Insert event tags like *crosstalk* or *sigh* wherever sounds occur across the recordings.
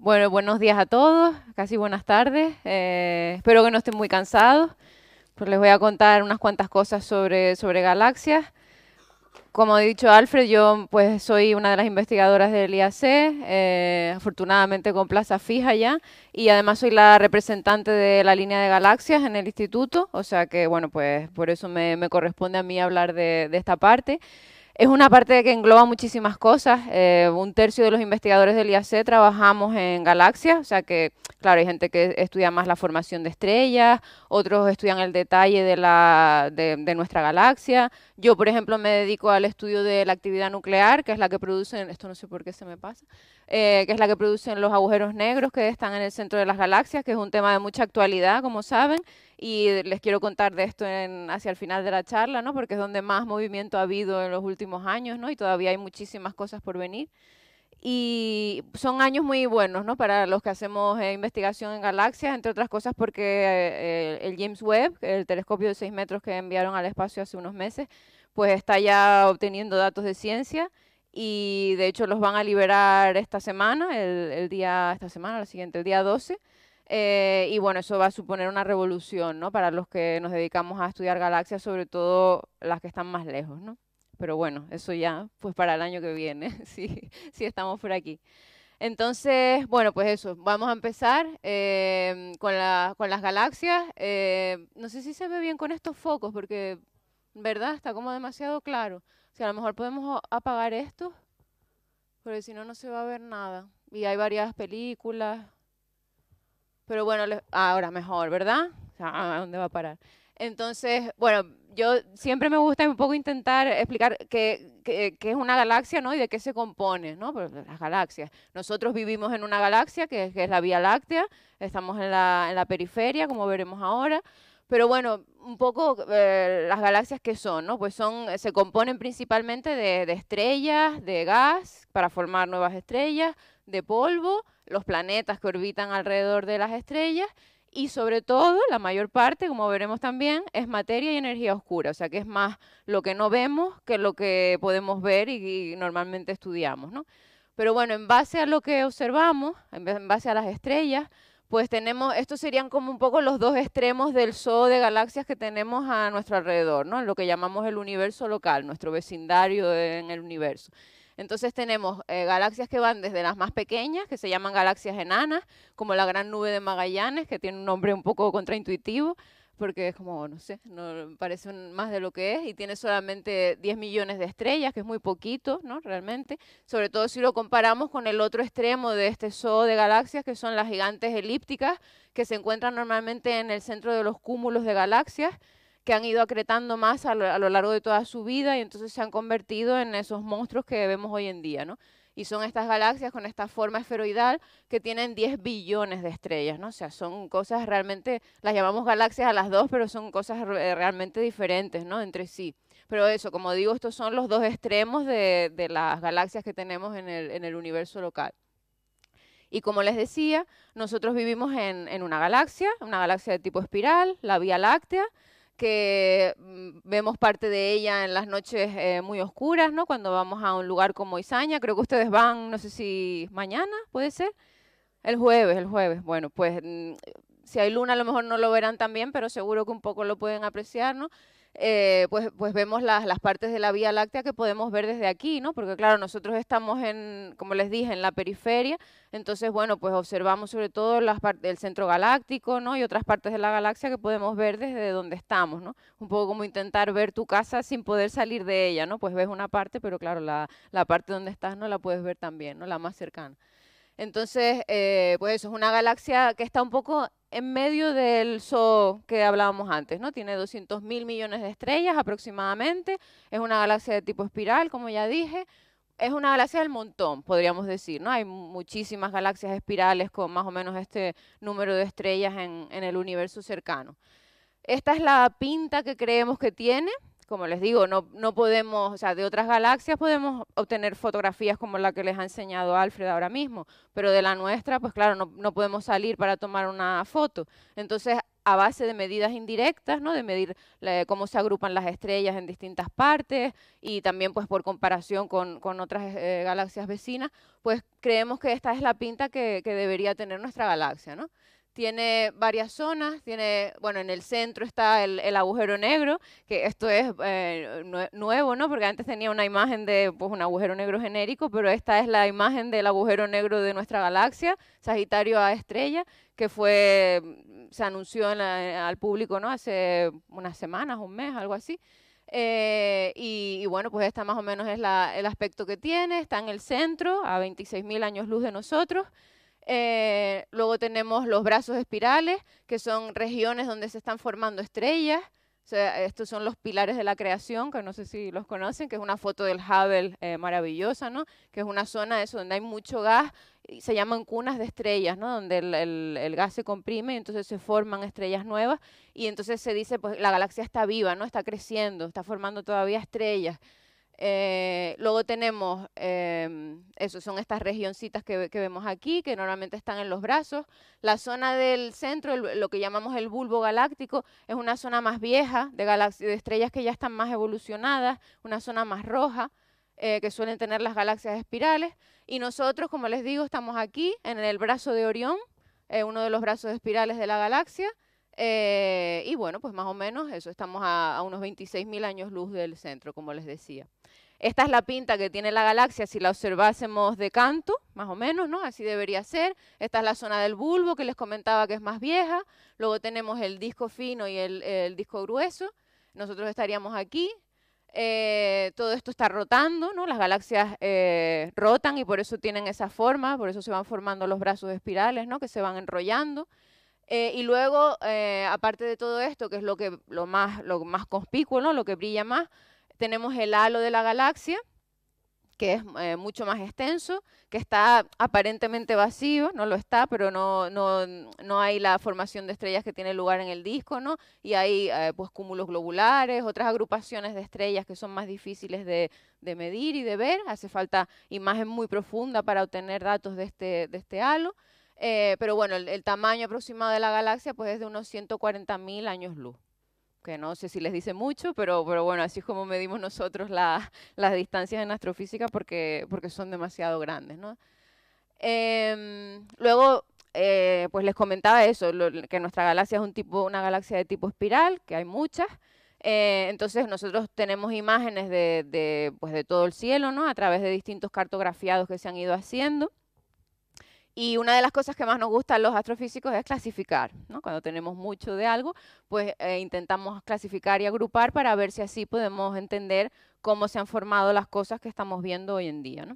Bueno, buenos días a todos, casi buenas tardes. Eh, espero que no estén muy cansados, pues les voy a contar unas cuantas cosas sobre, sobre galaxias. Como ha dicho Alfred, yo pues soy una de las investigadoras del IAC, eh, afortunadamente con plaza fija ya, y además soy la representante de la línea de galaxias en el instituto, o sea que bueno, pues por eso me, corresponde a mí hablar de esta parte. Es una parte que engloba muchísimas cosas. Eh, un tercio de los investigadores del IAC trabajamos en galaxias, o sea que, claro, hay gente que estudia más la formación de estrellas, otros estudian el detalle de, la, de, nuestra galaxia. Yo, por ejemplo, me dedico al estudio de la actividad nuclear, que es la que producen, esto no sé por qué se me pasa, eh, que es la que producen los agujeros negros que están en el centro de las galaxias, que es un tema de mucha actualidad, como saben y les quiero contar de esto hacia el final de la charla, ¿no? porque es donde más movimiento ha habido en los últimos años ¿no? y todavía hay muchísimas cosas por venir. Y son años muy buenos ¿no? para los que hacemos eh, investigación en galaxias, entre otras cosas porque eh, el James Webb, el telescopio de 6 metros que enviaron al espacio hace unos meses, pues está ya obteniendo datos de ciencia y de hecho los van a liberar esta semana, el, el día, esta semana, la siguiente, el día 12 eh, y bueno, eso va a suponer una revolución, ¿no? Para los que nos dedicamos a estudiar galaxias, sobre todo las que están más lejos, ¿no? Pero bueno, eso ya, pues para el año que viene, *laughs* si, si estamos por aquí. Entonces, bueno, pues eso, vamos a empezar eh, con, con, las galaxias. Eh, no sé si se ve bien con estos focos, porque, ¿verdad? Está como demasiado claro. O sea, a lo mejor podemos apagar estos, porque si no, no se va a ver nada. Y hay varias películas, pero bueno, ahora mejor, ¿verdad? ¿A dónde va a parar? Entonces, bueno, yo siempre me gusta un poco intentar explicar qué, qué, es una galaxia, ¿no? Y de qué se compone, ¿no? las galaxias. Nosotros vivimos en una galaxia que, que es la Vía Láctea, estamos en la, en la periferia, como veremos ahora. Pero bueno, un poco eh, las galaxias que son, ¿no? Pues son, eh, se componen principalmente de, estrellas, de gas, para formar nuevas estrellas, de polvo, los planetas que orbitan alrededor de las estrellas y sobre todo, la mayor parte, como veremos también, es materia y energía oscura, o sea que es más lo que no vemos que lo que podemos ver y, y normalmente estudiamos, ¿no? Pero bueno, en base a lo que observamos, en base a las estrellas, pues tenemos, estos serían como un poco los dos extremos del zoo de galaxias que tenemos a nuestro alrededor, ¿no? Lo que llamamos el universo local, nuestro vecindario en el universo. Entonces tenemos eh, galaxias que van desde las más pequeñas, que se llaman galaxias enanas, como la gran nube de Magallanes, que tiene un nombre un poco contraintuitivo, porque es como, no sé, no, parece más de lo que es y tiene solamente 10 millones de estrellas, que es muy poquito, ¿no? Realmente, sobre todo si lo comparamos con el otro extremo de este zoo de galaxias, que son las gigantes elípticas, que se encuentran normalmente en el centro de los cúmulos de galaxias, que han ido acretando más a lo largo de toda su vida y entonces se han convertido en esos monstruos que vemos hoy en día, ¿no? Y son estas galaxias con esta forma esferoidal que tienen 10 billones de estrellas, ¿no? O sea, son cosas realmente, las llamamos galaxias a las dos, pero son cosas realmente diferentes, ¿no? Entre sí. Pero eso, como digo, estos son los dos extremos de, las galaxias que tenemos en el, universo local. Y como les decía, nosotros vivimos en, una galaxia, una galaxia de tipo espiral, la Vía Láctea, que mm, vemos parte de ella en las noches eh, muy oscuras, ¿no? Cuando vamos a un lugar como Izaña, creo que ustedes van, no sé si mañana, ¿puede ser? El jueves, el jueves. Bueno, pues mm, si hay luna a lo mejor no lo verán también pero seguro que un poco lo pueden apreciar, ¿no? Eh, pues, pues vemos las, partes de la Vía Láctea que podemos ver desde aquí, ¿no? Porque claro, nosotros estamos en, como les dije, en la periferia, entonces, bueno, pues observamos sobre todo las el centro galáctico, ¿no? Y otras partes de la galaxia que podemos ver desde donde estamos, ¿no? Un poco como intentar ver tu casa sin poder salir de ella, ¿no? Pues ves una parte, pero claro, la, la parte donde estás no la puedes ver también, ¿no? La más cercana. Entonces, eh, pues eso es una galaxia que está un poco en medio del Sol que hablábamos antes, ¿no? Tiene mil millones de estrellas aproximadamente, es una galaxia de tipo espiral, como ya dije, es una galaxia del montón, podríamos decir, ¿no? Hay muchísimas galaxias espirales con más o menos este número de estrellas en el universo cercano. Esta es la pinta que creemos que tiene, como les digo, no, no podemos, o sea, de otras galaxias podemos obtener fotografías como la que les ha enseñado Alfred ahora mismo, pero de la nuestra, pues claro, no, no podemos salir para tomar una foto. Entonces, a base de medidas indirectas, ¿no? de medir cómo se agrupan las estrellas en distintas partes y también pues por comparación con, con otras eh, galaxias vecinas, pues creemos que esta es la pinta que, que debería tener nuestra galaxia. ¿no? tiene varias zonas, tiene, bueno, en el centro está el, agujero negro, que esto es eh, nuevo, ¿no? Porque antes tenía una imagen de pues, un agujero negro genérico, pero esta es la imagen del agujero negro de nuestra galaxia, Sagitario A estrella, que fue, mm, se anunció al público, ¿no? Hace unas semanas, un mes, algo así. Eh, y, bueno, pues esta más o menos es el aspecto que tiene, está en el centro, a 26.000 años luz de nosotros. Eh, luego tenemos los brazos espirales, que son regiones donde se están formando estrellas. estos son los pilares de la creación, que no sé si los conocen, que es una foto del Hubble eh, maravillosa, ¿no? Que es una zona eso, donde hay mucho gas, y se llaman cunas de estrellas, ¿no? Donde el, el, gas se comprime y entonces se forman estrellas nuevas y entonces se dice, pues la galaxia está viva, ¿no? Está creciendo, está formando todavía estrellas. Eh, luego tenemos, em, eso son estas regioncitas que, vemos aquí, que normalmente están en los brazos. La zona del centro, lo que llamamos el bulbo galáctico, es una zona más vieja de, de estrellas que ya están más evolucionadas, una zona más roja. Eh, que suelen tener las galaxias espirales. Y nosotros, como les digo, estamos aquí en el brazo de Orión, eh, uno de los brazos espirales de la galaxia. y bueno, pues más o menos eso, estamos a, a unos 26.000 años luz del centro, como les decía. Esta es la pinta que tiene la galaxia si la observásemos de canto, más o menos, ¿no? Así debería ser. Esta es la zona del bulbo que les comentaba que es más vieja. Luego tenemos el disco fino y el, disco grueso. Nosotros estaríamos aquí. Eh, todo esto está rotando, ¿no? Las galaxias eh, rotan y por eso tienen esa forma, por eso se van formando los brazos espirales, ¿no? Que se van enrollando. Eh, y luego, aparte de todo esto, que es lo, que, lo, más, lo más conspicuo, ¿no? Lo que brilla más, tenemos el halo de la galaxia, que es eh, mucho más extenso, que está aparentemente vacío, no lo está, pero no, hay la formación de estrellas que tiene lugar en el disco, ¿no? Y hay eh, pues cúmulos globulares, otras agrupaciones de estrellas que son más difíciles de, medir y de ver, hace falta imagen muy profunda para obtener datos de este, de este halo, eh, pero bueno, el, tamaño aproximado de la galaxia pues es de unos 140.000 años luz que no sé si les dice mucho, pero, pero bueno, así es como medimos nosotros *laughs* las distancias en astrofísica porque, porque son demasiado grandes. ¿no? Em, luego, eh, pues les comentaba eso, que nuestra galaxia es un tipo, una galaxia de tipo espiral, que hay muchas. Eh, entonces nosotros tenemos imágenes de, pues de todo el cielo, ¿no? A través de distintos cartografiados que se han ido haciendo. Y una de las cosas que más nos gusta a los astrofísicos es clasificar. ¿no? Cuando tenemos mucho de algo, pues eh, intentamos clasificar y agrupar para ver si así podemos entender cómo se han formado las cosas que estamos viendo hoy en día.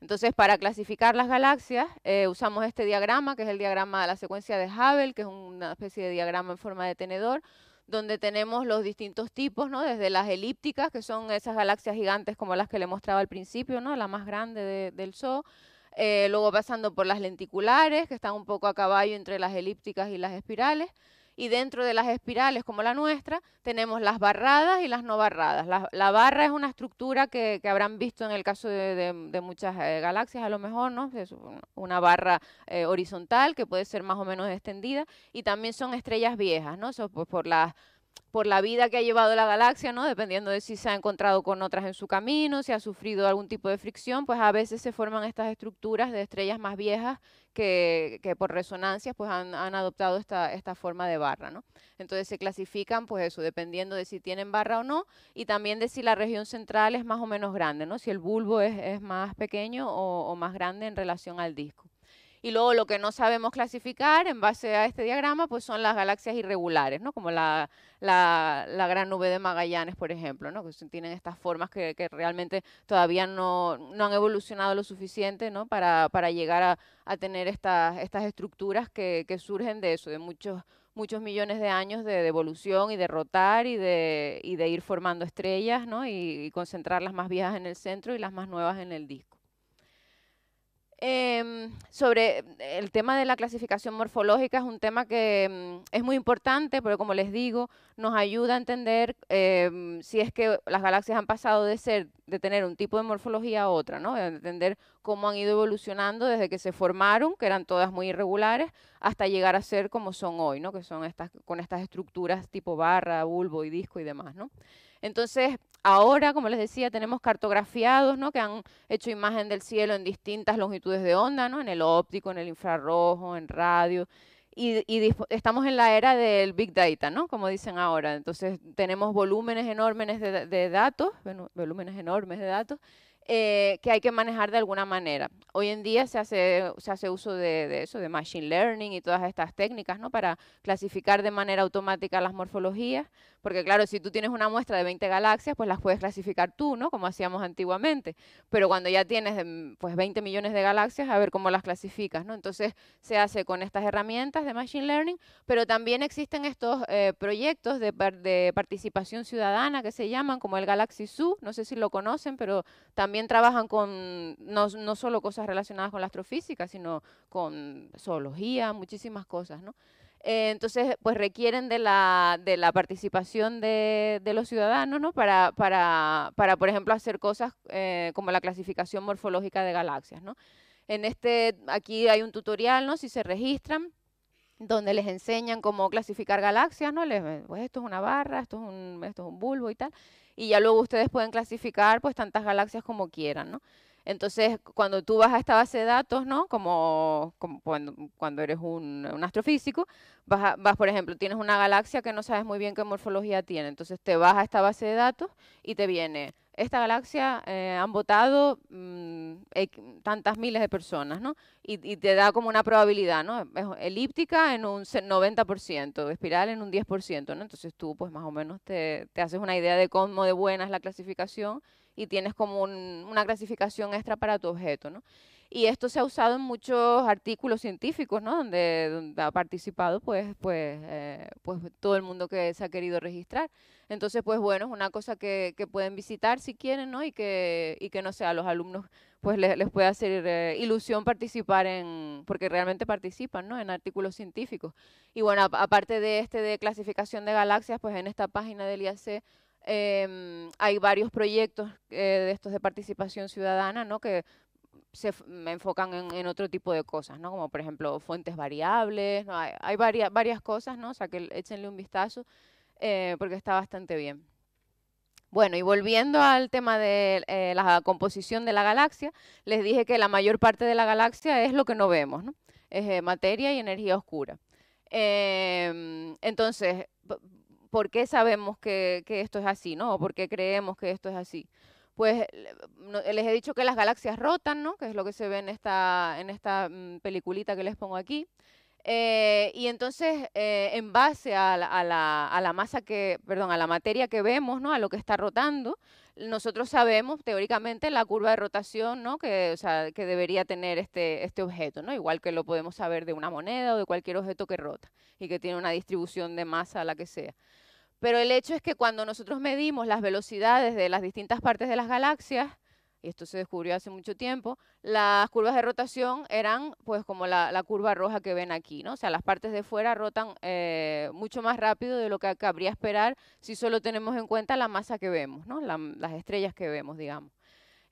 Entonces, para clasificar las galaxias, eh, usamos este diagrama, que es el diagrama de la secuencia de Hubble, que es una especie de diagrama en forma de tenedor, donde tenemos los distintos tipos, ¿no? desde las elípticas, que son esas galaxias gigantes como las que le mostraba al principio, ¿no? la más grande del Sol, eh, luego pasando por las lenticulares, que están un poco a caballo entre las elípticas y las espirales, y dentro de las espirales como la nuestra tenemos las barradas y las no barradas. La, barra es una estructura que, habrán visto en el caso de, muchas eh, galaxias, a lo mejor, ¿no? Es una barra eh, horizontal que puede ser más o menos extendida y también son estrellas viejas, ¿no? Pues, por las por la vida que ha llevado la galaxia, ¿no? Dependiendo de si se ha encontrado con otras en su camino, si ha sufrido algún tipo de fricción, pues a veces se forman estas estructuras de estrellas más viejas que, por resonancias pues han, adoptado esta, esta, forma de barra, ¿no? Entonces se clasifican, pues eso, dependiendo de si tienen barra o no, y también de si la región central es más o menos grande, ¿no? Si el bulbo es, más pequeño o más grande en relación al disco. Y luego lo que no sabemos clasificar en base a este diagrama, pues son las galaxias irregulares, ¿no? Como la, la, gran nube de Magallanes, por ejemplo, ¿no? Que tienen estas formas que, que realmente todavía no, han evolucionado lo suficiente, ¿no? Para, para llegar a, tener estas, estas estructuras que, surgen de eso, de muchos muchos millones de años de, evolución y de rotar y de, y de ir formando estrellas ¿no? y concentrar las más viejas en el centro y las más nuevas en el disco. Em, sobre el tema de la clasificación morfológica es un tema que em, es muy importante pero como les digo, nos ayuda a entender em, si es que las galaxias han pasado de ser, de tener un tipo de morfología a otra, ¿no? entender cómo han ido evolucionando desde que se formaron, que eran todas muy irregulares, hasta llegar a ser como son hoy, ¿no? Que son estas, con estas estructuras tipo barra, bulbo y disco y demás, ¿no? Entonces, ahora, como les decía, tenemos cartografiados ¿no? que han hecho imagen del cielo en distintas longitudes de onda, ¿no? en el óptico, en el infrarrojo, en radio. Y, estamos en la era del big data, ¿no? Como dicen ahora. Entonces tenemos volúmenes enormes de, datos, volúmenes enormes de datos, eh, que hay que manejar de alguna manera. Hoy en día se hace, se hace uso de, de, eso, de machine learning y todas estas técnicas, ¿no? Para clasificar de manera automática las morfologías, porque claro, si tú tienes una muestra de 20 galaxias, pues las puedes clasificar tú, ¿no? Como hacíamos antiguamente. Pero cuando ya tienes em, pues 20 millones de galaxias, a ver cómo las clasificas, ¿no? Entonces se hace con estas herramientas de Machine Learning, pero también existen estos eh, proyectos de, participación ciudadana que se llaman, como el Galaxy Zoo, no sé si lo conocen, pero también trabajan con no, no solo cosas relacionadas con la astrofísica, sino con zoología, muchísimas cosas, ¿no? Eh, entonces, pues requieren de la, de la participación de, de los ciudadanos, ¿no? Para, para, para, por ejemplo, hacer cosas eh, como la clasificación morfológica de galaxias, ¿no? En este, aquí hay un tutorial, ¿no? Si se registran, donde les enseñan cómo clasificar galaxias, ¿no? Les, pues esto es una barra, esto es un, esto es un bulbo y tal. Y ya luego ustedes pueden clasificar, pues, tantas galaxias como quieran, ¿no? Entonces, cuando tú vas a esta base de datos, ¿no? Como, cuando, eres un, astrofísico, vas, por ejemplo, tienes una galaxia que no sabes muy bien qué morfología tiene. Entonces, te vas a esta base de datos y te viene, esta galaxia eh, han votado mm, tantas miles de personas, ¿no? Y, te da como una probabilidad, ¿no? elíptica en un 90%, espiral en un 10%, ¿no? Entonces, tú, pues, más o menos te, te haces una idea de cómo de buena es la clasificación y tienes como una clasificación extra para tu objeto, ¿no? Y esto se ha usado en muchos artículos científicos, ¿no? Donde, ha participado, pues, pues, eh, pues todo el mundo que se ha querido registrar. Entonces, pues bueno, es una cosa que, pueden visitar si quieren, ¿no? Y que, y que no sé, a los alumnos pues les, puede hacer eh, ilusión participar en, porque realmente participan, ¿no? En artículos científicos. Y bueno, aparte de este de clasificación de galaxias, pues en esta página del IAC Em, hay varios proyectos eh, de estos de participación ciudadana, Que se mm, enfocan en, otro tipo de cosas, ¿no? Como por ejemplo fuentes variables, hay, varias, cosas, ¿no? O sea, que échenle un vistazo eh, porque está bastante bien. Bueno, y volviendo al tema de eh, la composición de la galaxia, les dije que la mayor parte de la galaxia es lo que no vemos, ¿no? Es materia y energía oscura. Em, entonces, por qué sabemos que, esto es así, ¿no? O por qué creemos que esto es así. Pues les he dicho que las galaxias rotan, ¿no? Que es lo que se ve en esta, en esta mm, peliculita que les pongo aquí. Eh, y entonces, eh, en base a la, a la, masa que, perdón, a la materia que vemos, ¿no? A lo que está rotando, nosotros sabemos teóricamente la curva de rotación, ¿no? Que, o sea, que debería tener este, este objeto, ¿no? Igual que lo podemos saber de una moneda o de cualquier objeto que rota y que tiene una distribución de masa, la que sea. Pero el hecho es que cuando nosotros medimos las velocidades de las distintas partes de las galaxias, y esto se descubrió hace mucho tiempo, las curvas de rotación eran pues como la, curva roja que ven aquí, O sea, las partes de fuera rotan eh, mucho más rápido de lo que cabría esperar si solo tenemos en cuenta la masa que vemos, ¿no? las estrellas que vemos, digamos.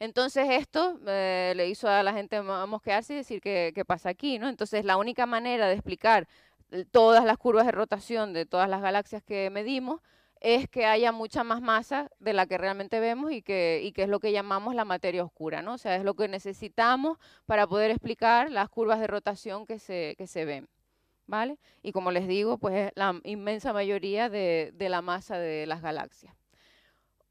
Entonces esto eh, le hizo a la gente mosquearse y decir que pasa aquí, ¿no? Entonces la única manera de explicar eh, todas las curvas de rotación de todas las galaxias que medimos es que haya mucha más masa de la que realmente vemos y que, es lo que llamamos la materia oscura, ¿no? O sea, es lo que necesitamos para poder explicar las curvas de rotación que se, que se ven, ¿vale? Y como les digo, pues es la inmensa mayoría de, la masa de las galaxias.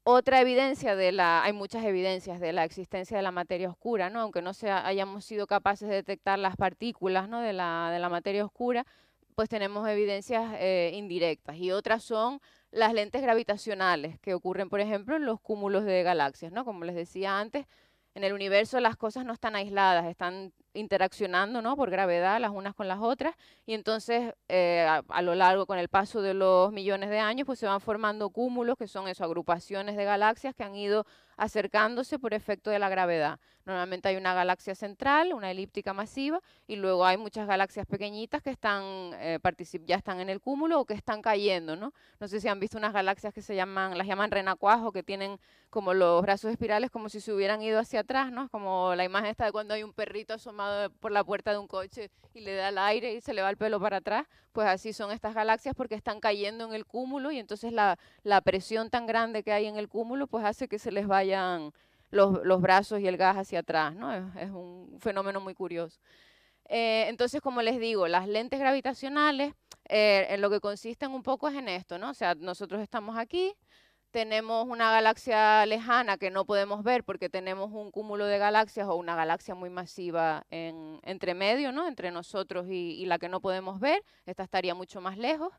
Otra evidencia de la, hay muchas evidencias de la existencia de la materia oscura, ¿no? Aunque no sea, hayamos sido capaces de detectar las partículas ¿no? de, la, materia oscura, pues tenemos evidencias eh, indirectas y otras son las lentes gravitacionales que ocurren, por ejemplo, en los cúmulos de galaxias, ¿no? Como les decía antes, en el universo las cosas no están aisladas, están interaccionando ¿no? por gravedad las unas con las otras y entonces eh, a, lo largo con el paso de los millones de años pues se van formando cúmulos que son eso, agrupaciones de galaxias que han ido acercándose por efecto de la gravedad. Normalmente hay una galaxia central, una elíptica masiva y luego hay muchas galaxias pequeñitas que están eh, ya están en el cúmulo o que están cayendo, ¿no? No sé si han visto unas galaxias que se llaman las llaman renacuajo que tienen como los brazos espirales como si se hubieran ido hacia atrás, ¿no? Como la imagen esta de cuando hay un perrito asomado por la puerta de un coche y le da el aire y se le va el pelo para atrás, pues así son estas galaxias porque están cayendo en el cúmulo y entonces la, la presión tan grande que hay en el cúmulo pues hace que se les vayan los, los brazos y el gas hacia atrás, ¿no? Es, un fenómeno muy curioso. Eh, entonces, como les digo, las lentes gravitacionales eh, en lo que consisten un poco es en esto, ¿no? O sea, nosotros estamos aquí, tenemos una galaxia lejana que no podemos ver porque tenemos un cúmulo de galaxias o una galaxia muy masiva en, entre medio, ¿no? entre nosotros y, la que no podemos ver, esta estaría mucho más lejos.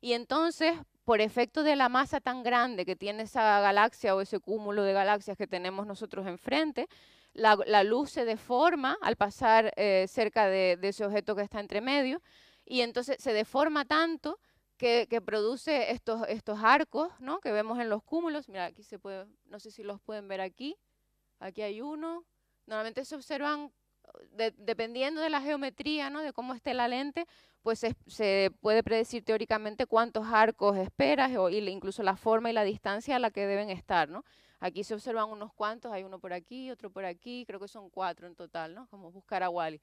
Y entonces, por efecto de la masa tan grande que tiene esa galaxia o ese cúmulo de galaxias que tenemos nosotros enfrente, la, luz se deforma al pasar eh, cerca de, de ese objeto que está entre medio y entonces se deforma tanto que, produce estos, estos arcos ¿no? que vemos en los cúmulos. Mira, aquí se puede, no sé si los pueden ver aquí. Aquí hay uno. Normalmente se observan, dependiendo de la geometría, ¿no? de cómo esté la lente, pues se, puede predecir teóricamente cuántos arcos esperas o, incluso la forma y la distancia a la que deben estar. ¿no? Aquí se observan unos cuantos, hay uno por aquí, otro por aquí, creo que son cuatro en total, ¿no? como buscar a Wally.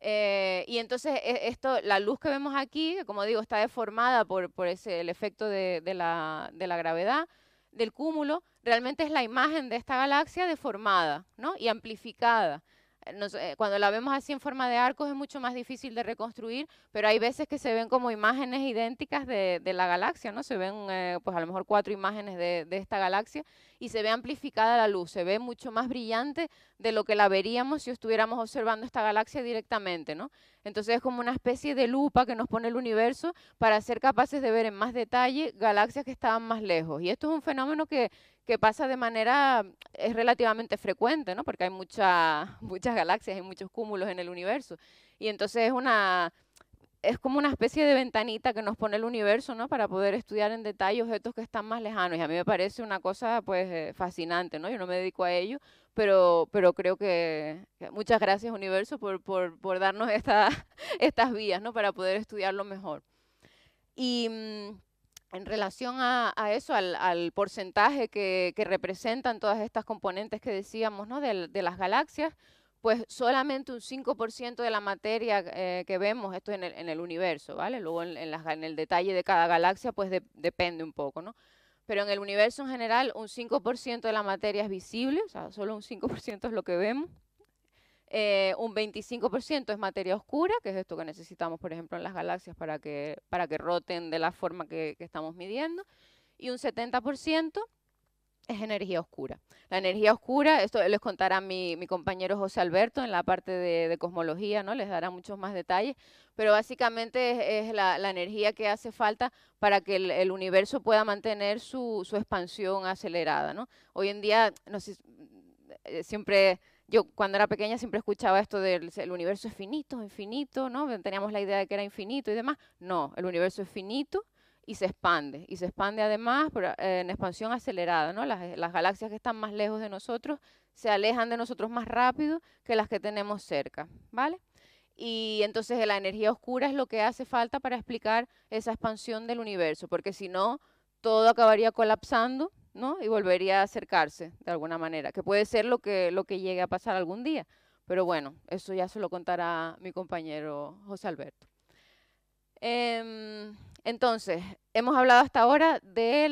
Eh, y entonces e, esto, la luz que vemos aquí, como digo, está deformada por, el efecto de, la, gravedad del cúmulo, realmente es la imagen de esta galaxia deformada y amplificada. Eh, cuando la vemos así en forma de arcos es mucho más difícil de reconstruir, pero hay veces que se ven como imágenes idénticas de, la galaxia, ¿no? Se ven, eh, pues a lo mejor cuatro imágenes de, de, esta galaxia y se ve amplificada la luz, se ve mucho más brillante de lo que la veríamos si estuviéramos observando esta galaxia directamente, ¿no? Entonces es como una especie de lupa que nos pone el universo para ser capaces de ver en más detalle galaxias que estaban más lejos. Y esto es un fenómeno que, que pasa de manera es relativamente frecuente, ¿no? Porque hay mucha, *laughs* muchas galaxias, hay muchos cúmulos en el universo. Y entonces es una es como una especie de ventanita que nos pone el universo, ¿no? Para poder estudiar en detalle objetos que están más lejanos. Y a mí me parece una cosa, pues, eh, fascinante, ¿no? Yo no me dedico a ello, pero, pero creo que, muchas gracias, universo, por, por, por darnos *laughs* esta, estas vías, ¿no? Para poder estudiarlo mejor. Y mm, en relación a, eso, al, porcentaje que, representan todas estas componentes que decíamos ¿no? de, las galaxias, pues solamente un 5% de la materia eh, que vemos, esto en el, en el universo, ¿vale? Luego en, en, el detalle de cada galaxia, pues depende un poco, ¿no? Pero en el universo en general, un 5% de la materia es visible, o sea, solo un 5% es lo que vemos. Eh, un 25% es materia oscura, que es esto que necesitamos, por ejemplo, en las galaxias para que, para que roten de la forma que, estamos midiendo. Y un 70% es energía oscura. La energía oscura, esto les contará mi, mi compañero José Alberto en la parte de, cosmología, ¿no? Les dará muchos más detalles, pero básicamente es, la, energía que hace falta para que el, universo pueda mantener su, expansión acelerada, ¿no? Hoy en día, no eh, siempre yo cuando era pequeña siempre escuchaba esto del el universo es finito, infinito, ¿no? Teníamos la idea de que era infinito y demás. No, el universo es finito y se expande. Y se expande además eh, en expansión acelerada, ¿no? Las, las, galaxias que están más lejos de nosotros se alejan de nosotros más rápido que las que tenemos cerca, ¿vale? Y entonces la energía oscura es lo que hace falta para explicar esa expansión del universo, porque si no, todo acabaría colapsando y volvería a acercarse de alguna manera, que puede ser lo que, lo que llegue a pasar algún día. Pero bueno, eso ya se lo contará mi compañero José Alberto. Em, entonces, hemos hablado hasta ahora de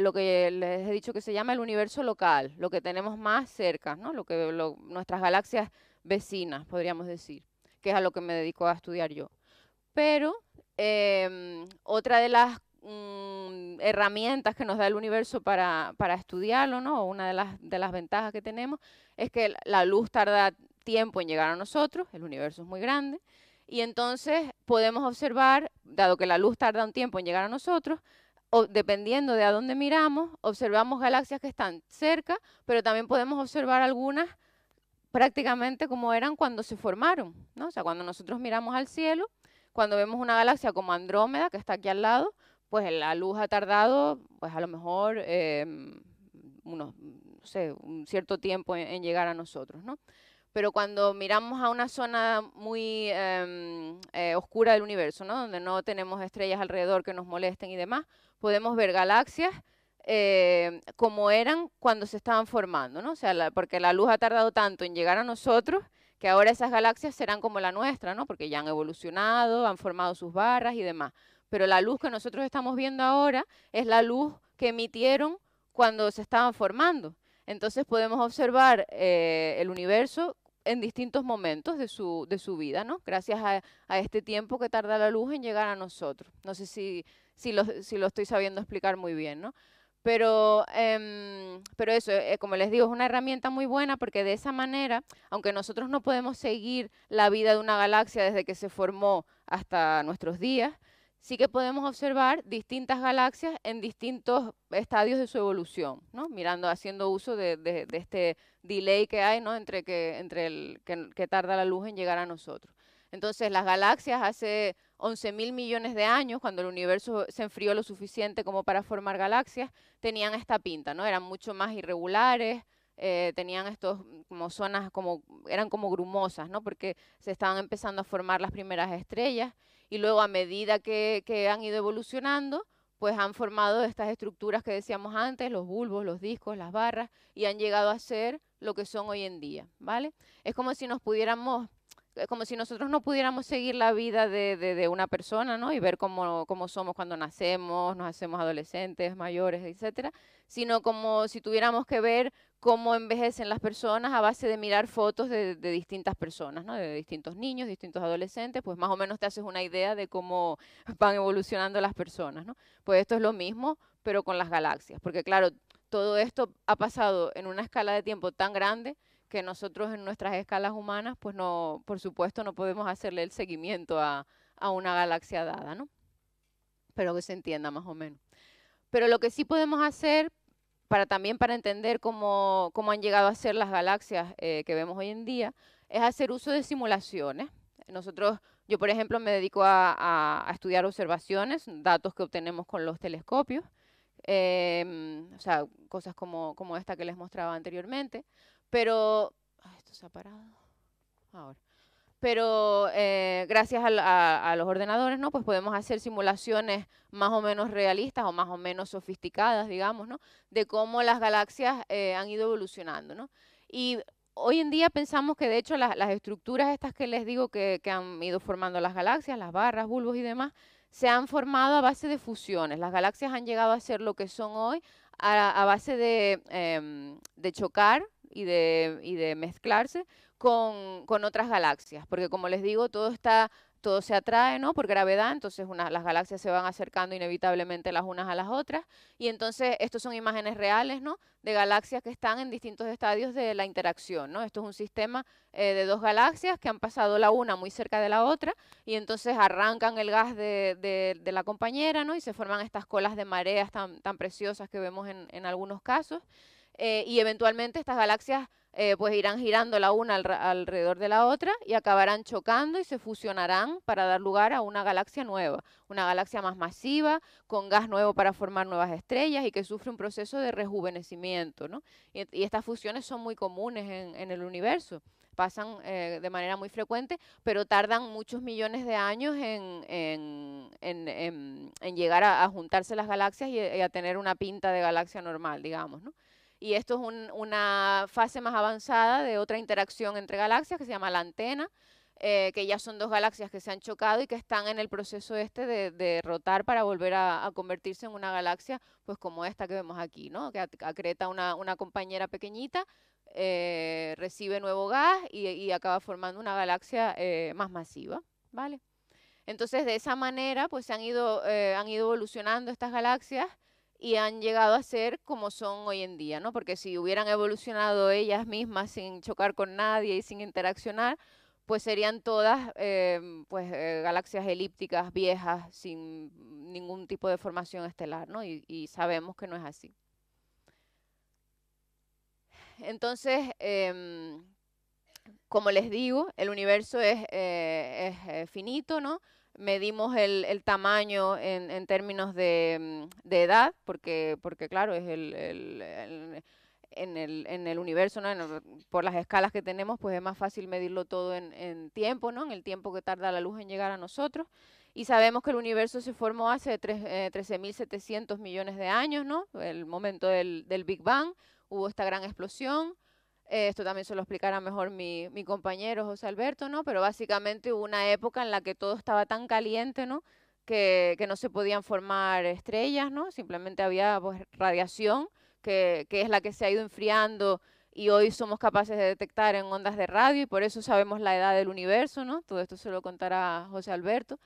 lo que les he dicho que se llama el universo local, lo que tenemos más cerca, ¿no? lo que nuestras galaxias vecinas, podríamos decir, que es a lo que me dedico a estudiar yo. Pero em, otra de las herramientas que nos da el universo para, para estudiarlo, ¿no? Una de las, de las ventajas que tenemos es que la luz tarda tiempo en llegar a nosotros, el universo es muy grande, y entonces podemos observar, dado que la luz tarda un tiempo en llegar a nosotros, o, dependiendo de a dónde miramos, observamos galaxias que están cerca, pero también podemos observar algunas prácticamente como eran cuando se formaron, ¿no? O sea, cuando nosotros miramos al cielo, cuando vemos una galaxia como Andrómeda, que está aquí al lado, pues la luz ha tardado, pues a lo mejor em, no sé, un cierto tiempo en, llegar a nosotros, ¿no? Pero cuando miramos a una zona muy em, eh, oscura del universo, ¿no? Donde no tenemos estrellas alrededor que nos molesten y demás, podemos ver galaxias eh, como eran cuando se estaban formando, ¿no? O sea, porque la luz ha tardado tanto en llegar a nosotros que ahora esas galaxias serán como la nuestra, ¿no? Porque ya han evolucionado, han formado sus barras y demás pero la luz que nosotros estamos viendo ahora es la luz que emitieron cuando se estaban formando. Entonces podemos observar eh, el universo en distintos momentos de su, vida, ¿no? Gracias a, este tiempo que tarda la luz en llegar a nosotros. No sé si, si, lo, estoy sabiendo explicar muy bien, ¿no? Pero, em, pero eso, eh, como les digo, es una herramienta muy buena porque de esa manera, aunque nosotros no podemos seguir la vida de una galaxia desde que se formó hasta nuestros días, sí que podemos observar distintas galaxias en distintos estadios de su evolución, Mirando, haciendo uso de, este delay que hay, Entre, que, entre el que, tarda la luz en llegar a nosotros. Entonces, las galaxias hace mil millones de años, cuando el universo se enfrió lo suficiente como para formar galaxias, tenían esta pinta, ¿no? Eran mucho más irregulares, eh, tenían estos como zonas como eran como grumosas, Porque se estaban empezando a formar las primeras estrellas y luego a medida que, han ido evolucionando, pues han formado estas estructuras que decíamos antes, los bulbos, los discos, las barras, y han llegado a ser lo que son hoy en día, ¿vale? Es como si nos pudiéramos eh, como si nosotros no pudiéramos seguir la vida de, una persona, ¿no? Y ver cómo, somos cuando nacemos, nos hacemos adolescentes, mayores, etcétera, sino como si tuviéramos que ver cómo envejecen las personas a base de mirar fotos de, distintas personas, De distintos niños, distintos adolescentes, pues más o menos te haces una idea de cómo *laughs* van evolucionando las personas, ¿no? Pues esto es lo mismo, pero con las galaxias, porque claro, todo esto ha pasado en una escala de tiempo tan grande que nosotros en nuestras escalas humanas, pues no, por supuesto, no podemos hacerle el seguimiento a, a una galaxia dada, ¿no? Pero que se entienda más o menos. Pero lo que sí podemos hacer, para también para entender cómo, cómo han llegado a ser las galaxias eh, que vemos hoy en día, es hacer uso de simulaciones. Nosotros, yo por ejemplo, me dedico a, a, estudiar observaciones, datos que obtenemos con los telescopios, em, o sea, cosas como, como esta que les mostraba anteriormente, pero, esto se ha parado. Ahora. Pero eh, gracias a, los ordenadores, ¿no? Pues podemos hacer simulaciones más o menos realistas o más o menos sofisticadas, digamos, ¿no? De cómo las galaxias eh, han ido evolucionando, ¿no? Y hoy en día pensamos que de hecho las, estructuras estas que les digo que, han ido formando las galaxias, las barras, bulbos y demás, se han formado a base de fusiones. Las galaxias han llegado a ser lo que son hoy a, base de em, chocar y de, de mezclarse con, otras galaxias, porque como les digo, todo está todo se atrae, ¿no? Por gravedad, entonces una, las galaxias se van acercando inevitablemente las unas a las otras y entonces estos son imágenes reales, ¿no? De galaxias que están en distintos estadios de la interacción, ¿no? Esto es un sistema eh, de dos galaxias que han pasado la una muy cerca de la otra y entonces arrancan el gas de, la compañera, ¿no? Y se forman estas colas de mareas tan, tan preciosas que vemos en, en algunos casos. Eh, y eventualmente estas galaxias eh, pues irán girando la una alrededor de la otra y acabarán chocando y se fusionarán para dar lugar a una galaxia nueva, una galaxia más masiva, con gas nuevo para formar nuevas estrellas y que sufre un proceso de rejuvenecimiento. ¿no? Y, estas fusiones son muy comunes en, el universo pasan eh, de manera muy frecuente, pero tardan muchos millones de años en, llegar a, a, juntarse las galaxias y, y, a tener una pinta de galaxia normal, digamos. ¿no? y esto es una fase más avanzada de otra interacción entre galaxias que se llama la antena, eh, que ya son dos galaxias que se han chocado y que están en el proceso este de, rotar para volver a, convertirse en una galaxia pues como esta que vemos aquí, ¿no? que acreta una, compañera pequeñita, eh, recibe nuevo gas y, acaba formando una galaxia eh, más masiva. ¿vale? Entonces de esa manera pues han ido evolucionando estas galaxias y han llegado a ser como son hoy en día, ¿no? Porque si hubieran evolucionado ellas mismas sin chocar con nadie y sin interaccionar, pues serían todas em, pues, eh, galaxias elípticas viejas sin ningún tipo de formación estelar, ¿no? Y, sabemos que no es así. Entonces, em, como les digo, el universo es eh, eh, finito, ¿no? medimos el, el tamaño en, en términos de, mm, edad, porque, porque claro, es el, el, en, el, en el universo, por las escalas que tenemos, pues es más fácil medirlo todo en, tiempo, en el tiempo que tarda la luz en llegar a nosotros. Y sabemos que el universo se formó hace 13.700 eh, millones de años, ¿no? el momento del, del Big Bang, hubo esta gran explosión esto también se lo explicará mejor mi, compañero José Alberto, ¿no? Pero básicamente hubo una época en la que todo estaba tan caliente, ¿no? Que, no se podían formar estrellas, ¿no? Simplemente había pues, radiación, que, es la que se ha ido enfriando y hoy somos capaces de detectar en ondas de radio y por eso sabemos la edad del universo, ¿no? Todo esto se lo contará José Alberto,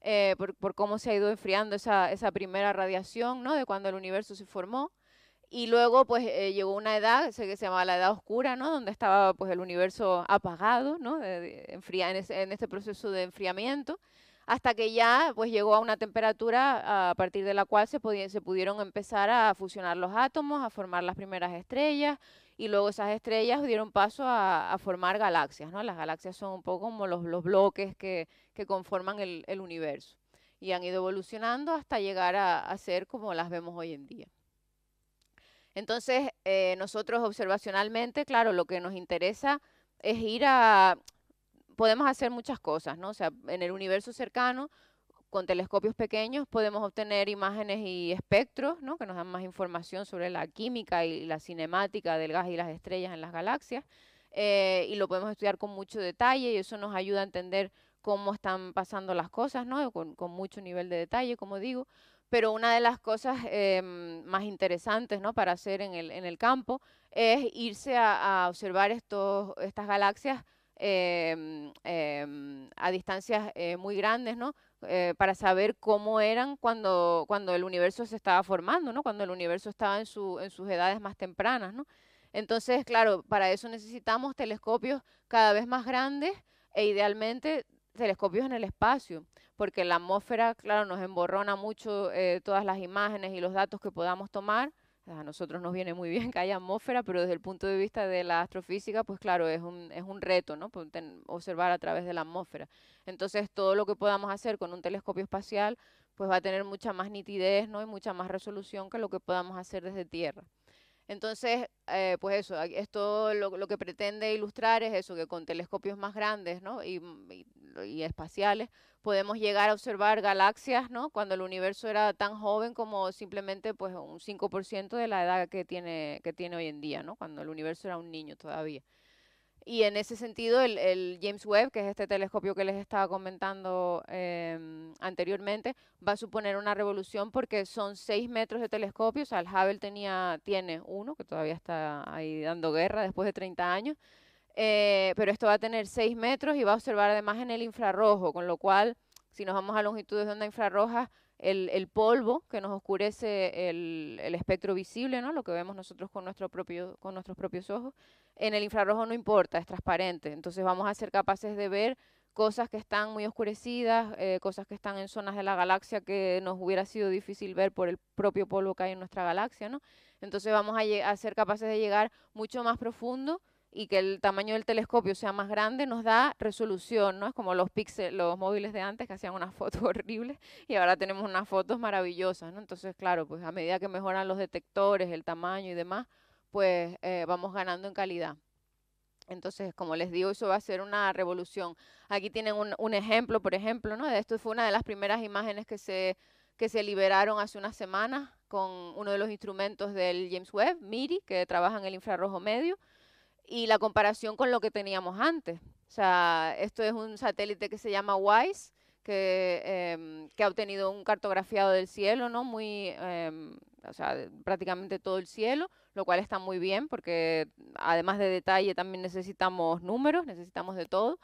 eh, por, cómo se ha ido enfriando esa, esa primera radiación, ¿no? De cuando el universo se formó. Y luego, pues, eh, llegó una edad, sé que se llamaba la edad oscura, ¿no? Donde estaba, pues, el universo apagado, ¿no? en, este proceso de enfriamiento, hasta que ya, pues, llegó a una temperatura a partir de la cual se, podían, se pudieron empezar a fusionar los átomos, a formar las primeras estrellas, y luego esas estrellas dieron paso a, formar galaxias, ¿no? Las galaxias son un poco como los, los bloques que, conforman el, universo, y han ido evolucionando hasta llegar a, a ser como las vemos hoy en día. Entonces, eh, nosotros observacionalmente, claro, lo que nos interesa es ir a... Podemos hacer muchas cosas, ¿no? O sea, en el universo cercano, con telescopios pequeños, podemos obtener imágenes y espectros, ¿no? Que nos dan más información sobre la química y la cinemática del gas y las estrellas en las galaxias. Eh, y lo podemos estudiar con mucho detalle y eso nos ayuda a entender cómo están pasando las cosas, ¿no? Con, con mucho nivel de detalle, como digo pero una de las cosas em, más interesantes para hacer en el, campo es irse a, observar estos, estas galaxias em, em, a distancias eh, muy grandes, ¿no? Eh, para saber cómo eran cuando, cuando el universo se estaba formando, ¿no? cuando el universo estaba en, su, en sus edades más tempranas. Entonces, claro, para eso necesitamos telescopios cada vez más grandes e idealmente telescopios en el espacio, porque la atmósfera, claro, nos emborrona mucho eh, todas las imágenes y los datos que podamos tomar. A nosotros nos viene muy bien que haya atmósfera, pero desde el punto de vista de la astrofísica, pues claro, es un, es un reto, ¿no? Observar a través de la atmósfera. Entonces, todo lo que podamos hacer con un telescopio espacial, pues va a tener mucha más nitidez, ¿no? Y mucha más resolución que lo que podamos hacer desde Tierra. Entonces, eh, pues eso, esto lo, que pretende ilustrar es eso, que con telescopios más grandes ¿no? Mm, y, espaciales podemos llegar a observar galaxias, ¿no? cuando el universo era tan joven como simplemente pues, un 5% de la edad que tiene, que tiene hoy en día, ¿no? cuando el universo era un niño todavía y en ese sentido, el, James Webb, que es este telescopio que les estaba comentando em, anteriormente, va a suponer una revolución porque son seis metros de telescopio. O sea, el Hubble tenía, tiene uno, que todavía está ahí dando guerra después de 30 años. Eh, pero esto va a tener seis metros y va a observar además en el infrarrojo, con lo cual, si nos vamos a longitudes de onda infrarroja, el, polvo que nos oscurece el, espectro visible, ¿no? lo que vemos nosotros con, nuestro propio, con nuestros propios ojos. En el infrarrojo no importa, es transparente. Entonces vamos a ser capaces de ver cosas que están muy oscurecidas, eh, cosas que están en zonas de la galaxia que nos hubiera sido difícil ver por el propio polvo que hay en nuestra galaxia, Entonces vamos a ser capaces de llegar mucho más profundo y que el tamaño del telescopio sea más grande nos da resolución, ¿no? Es como los píxeles, los móviles de antes que hacían unas *laughs* fotos horribles y ahora tenemos unas fotos maravillosas, ¿no? Entonces, claro, pues a medida que mejoran los detectores, el tamaño y demás, pues eh, vamos ganando en calidad. Entonces, como les digo, eso va a ser una revolución. Aquí tienen un, ejemplo, por ejemplo, ¿no? De esto fue una de las primeras imágenes que se, que se liberaron hace unas semanas con uno de los instrumentos del James Webb, MIRI, que trabaja en el infrarrojo medio y la comparación con lo que teníamos antes. O sea, esto es un satélite que se llama WISE, que, em, que ha obtenido un cartografiado del cielo, ¿no? Muy, em, o sea, prácticamente todo el cielo, lo cual está muy bien porque además de detalle también necesitamos números, necesitamos de todo.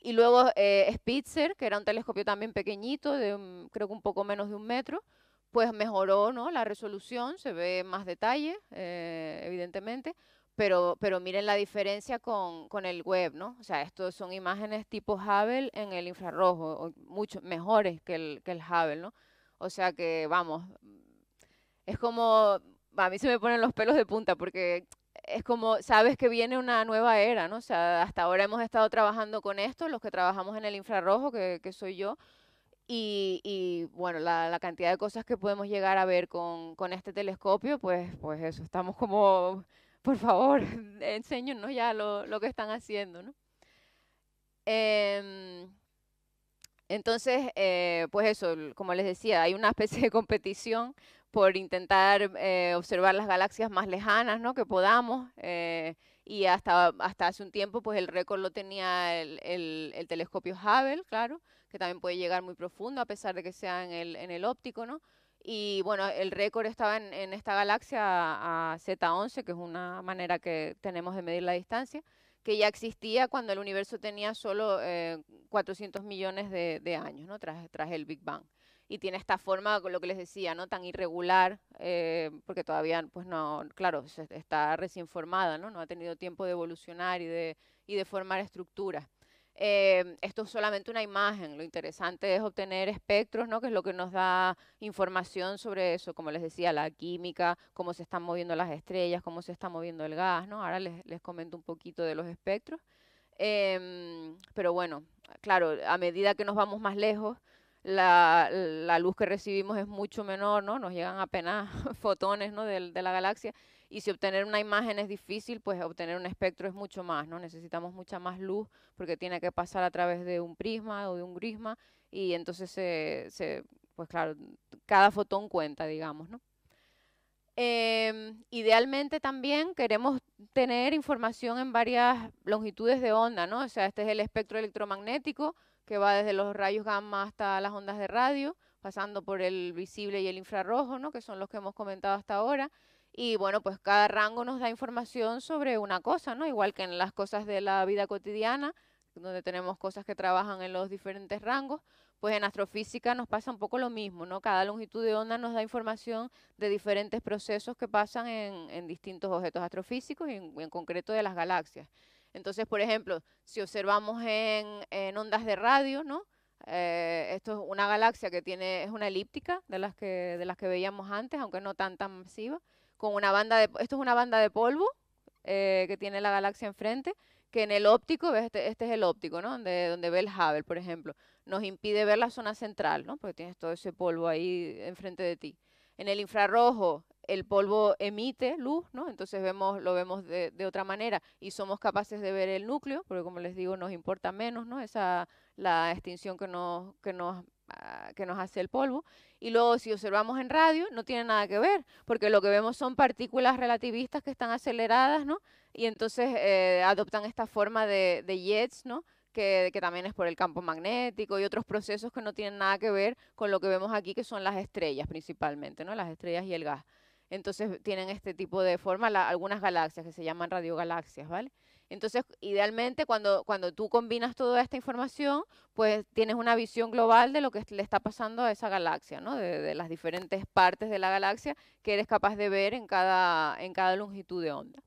Y luego eh, Spitzer, que era un telescopio también pequeñito, de creo que un poco menos de un metro, pues mejoró ¿no? la resolución, se ve más detalle, eh, evidentemente pero, pero miren la diferencia con, el web, ¿no? O sea, estos son imágenes tipo Hubble en el infrarrojo, mucho mejores que el, que el Hubble, ¿no? O sea que, vamos, es como, a mí se me ponen los pelos de punta porque es como, sabes que viene una nueva era, ¿no? O sea, hasta ahora hemos estado trabajando con esto, los que trabajamos en el infrarrojo, que, soy yo, y, bueno, la, cantidad de cosas que podemos llegar a ver con, este telescopio, pues, pues eso, estamos como por favor, *laughs* enséñenos ya lo, que están haciendo, ¿no? Em, entonces, eh, pues eso, como les decía, hay una *laughs* especie de competición por intentar eh, observar las galaxias más lejanas, ¿no? Que podamos. Eh, y hasta, hasta hace un tiempo, pues el récord lo tenía el, telescopio Hubble, claro, que también puede llegar muy profundo a pesar de que sea en el, en el óptico, ¿no? Y bueno, el récord estaba en, esta galaxia a, Z11, que es una manera que tenemos de medir la distancia, que ya existía cuando el universo tenía solo 400 eh, millones de, años, ¿no? Tras, el Big Bang. Y tiene esta forma, con lo que les decía, ¿no? Tan irregular, eh, porque todavía, pues no, claro, está recién formada, ¿no? No ha tenido tiempo de evolucionar y de formar estructuras. Em, esto es solamente una imagen, lo interesante es obtener espectros, ¿no? que es lo que nos da información sobre eso, como les decía, la química, cómo se están moviendo las estrellas, cómo se está moviendo el gas, ¿no? ahora les, comento un poquito de los espectros. Em, pero bueno, claro, a medida que nos vamos más lejos, la, luz que recibimos es mucho menor, ¿no? Nos llegan apenas *laughs* fotones, de, la galaxia. Y si obtener una imagen es difícil, pues obtener un espectro es mucho más, ¿no? Necesitamos mucha más luz porque tiene que pasar a través de un prisma o de un grisma y entonces pues claro, cada fotón cuenta, digamos, ¿no? Em, idealmente también queremos tener información en varias longitudes de onda, ¿no? O sea, este es el espectro electromagnético, que va desde los rayos gamma hasta las ondas de radio, pasando por el visible y el infrarrojo, ¿no? que son los que hemos comentado hasta ahora. Y bueno, pues cada rango nos da información sobre una cosa, ¿no? Igual que en las cosas de la vida cotidiana, donde tenemos cosas que trabajan en los diferentes rangos, pues en astrofísica nos pasa un poco lo mismo, ¿no? Cada longitud de onda nos da información de diferentes procesos que pasan en, distintos objetos astrofísicos y en concreto de las galaxias. Entonces, por ejemplo, si observamos en, ondas de radio, ¿no? Eh, esto es una galaxia que tiene, es una elíptica de las que, de las que veíamos antes, aunque no tan tan masiva, con una banda de, esto es una banda de polvo eh, que tiene la galaxia enfrente, que en el óptico, ¿ves? Este, este, es el óptico, ¿no? Donde, donde ve el Hubble, por ejemplo, nos impide ver la zona central, ¿no? Porque tienes todo ese polvo ahí enfrente de ti. En el infrarrojo el polvo emite luz, ¿no? Entonces vemos, lo vemos de, otra manera y somos capaces de ver el núcleo, porque como les digo, nos importa menos, ¿no? Esa la extinción que nos, ah, que nos hace el polvo. Y luego si observamos en radio, no tiene nada que ver, porque lo que vemos son partículas relativistas que están aceleradas, ¿no? Y entonces eh, adoptan esta forma de, de jets, ¿no? que, también es por el campo magnético y otros procesos que no tienen nada que ver con lo que vemos aquí, que son las estrellas principalmente, ¿no? Las estrellas y el gas. Entonces tienen este tipo de forma algunas galaxias que se llaman radiogalaxias, ¿vale? Entonces, idealmente, cuando, cuando tú combinas toda esta información, pues tienes una visión global de lo que le está pasando a esa galaxia, ¿no? De, las diferentes partes de la galaxia que eres capaz de ver en cada, en cada longitud de onda.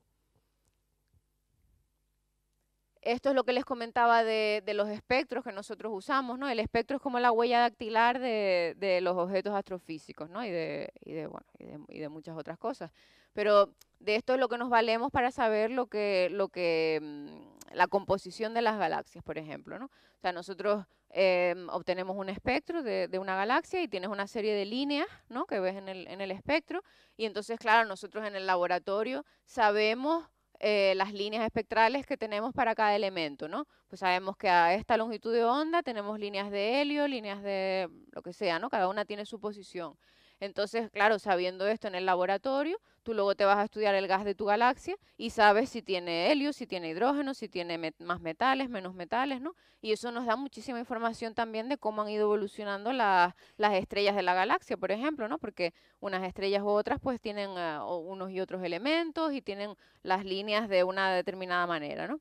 Esto es lo que les comentaba de, los espectros que nosotros usamos, ¿no? El espectro es como la huella dactilar de, los objetos astrofísicos, ¿no? Y de, y de, bueno, y, de, muchas otras cosas. Pero de esto es lo que nos valemos para saber lo que, lo que mm, la composición de las galaxias, por ejemplo, ¿no? O sea, nosotros em, obtenemos un espectro de, una galaxia y tienes una serie de líneas ¿no? que ves en el, en el espectro. Y entonces, claro, nosotros en el laboratorio sabemos eh, las líneas espectrales que tenemos para cada elemento, ¿no? Pues sabemos que a esta longitud de onda tenemos líneas de helio, líneas de lo que sea, ¿no? Cada una tiene su posición. Entonces, claro, sabiendo esto en el laboratorio, Tú luego te vas a estudiar el gas de tu galaxia y sabes si tiene helio, si tiene hidrógeno, si tiene más metales, menos metales, ¿no? Y eso nos da muchísima información también de cómo han ido evolucionando las estrellas de la galaxia, por ejemplo, ¿no? Porque unas estrellas u otras pues tienen eh, unos y otros elementos y tienen las líneas de una determinada manera, ¿no?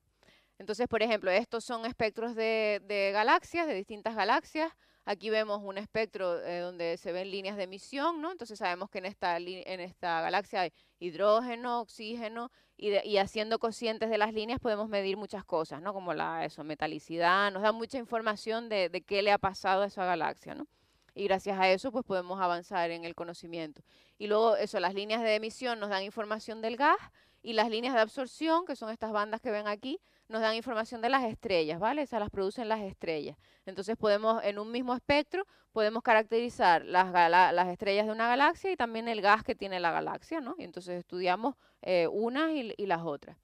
Entonces, por ejemplo, estos son espectros de galaxias, de distintas galaxias, Aquí vemos un espectro eh, donde se ven líneas de emisión, ¿no? Entonces sabemos que en esta, en esta galaxia hay hidrógeno, oxígeno, y, haciendo conscientes de las líneas podemos medir muchas cosas, ¿no? Como la eso, metalicidad, nos da mucha información de, de qué le ha pasado a esa galaxia, ¿no? y gracias a eso pues podemos avanzar en el conocimiento. Y luego eso, las líneas de emisión nos dan información del gas y las líneas de absorción, que son estas bandas que ven aquí, nos dan información de las estrellas, ¿vale? O sea, las producen las estrellas. Entonces podemos, en un mismo espectro, podemos caracterizar las, las estrellas de una galaxia y también el gas que tiene la galaxia, ¿no? Y entonces estudiamos eh, unas y, las otras.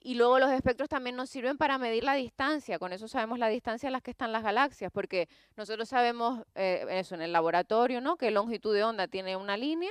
Y luego los espectros también nos sirven para medir la distancia, con eso sabemos la distancia a las que están las galaxias, porque nosotros sabemos eh, eso en el laboratorio, ¿no? Que longitud de onda tiene una línea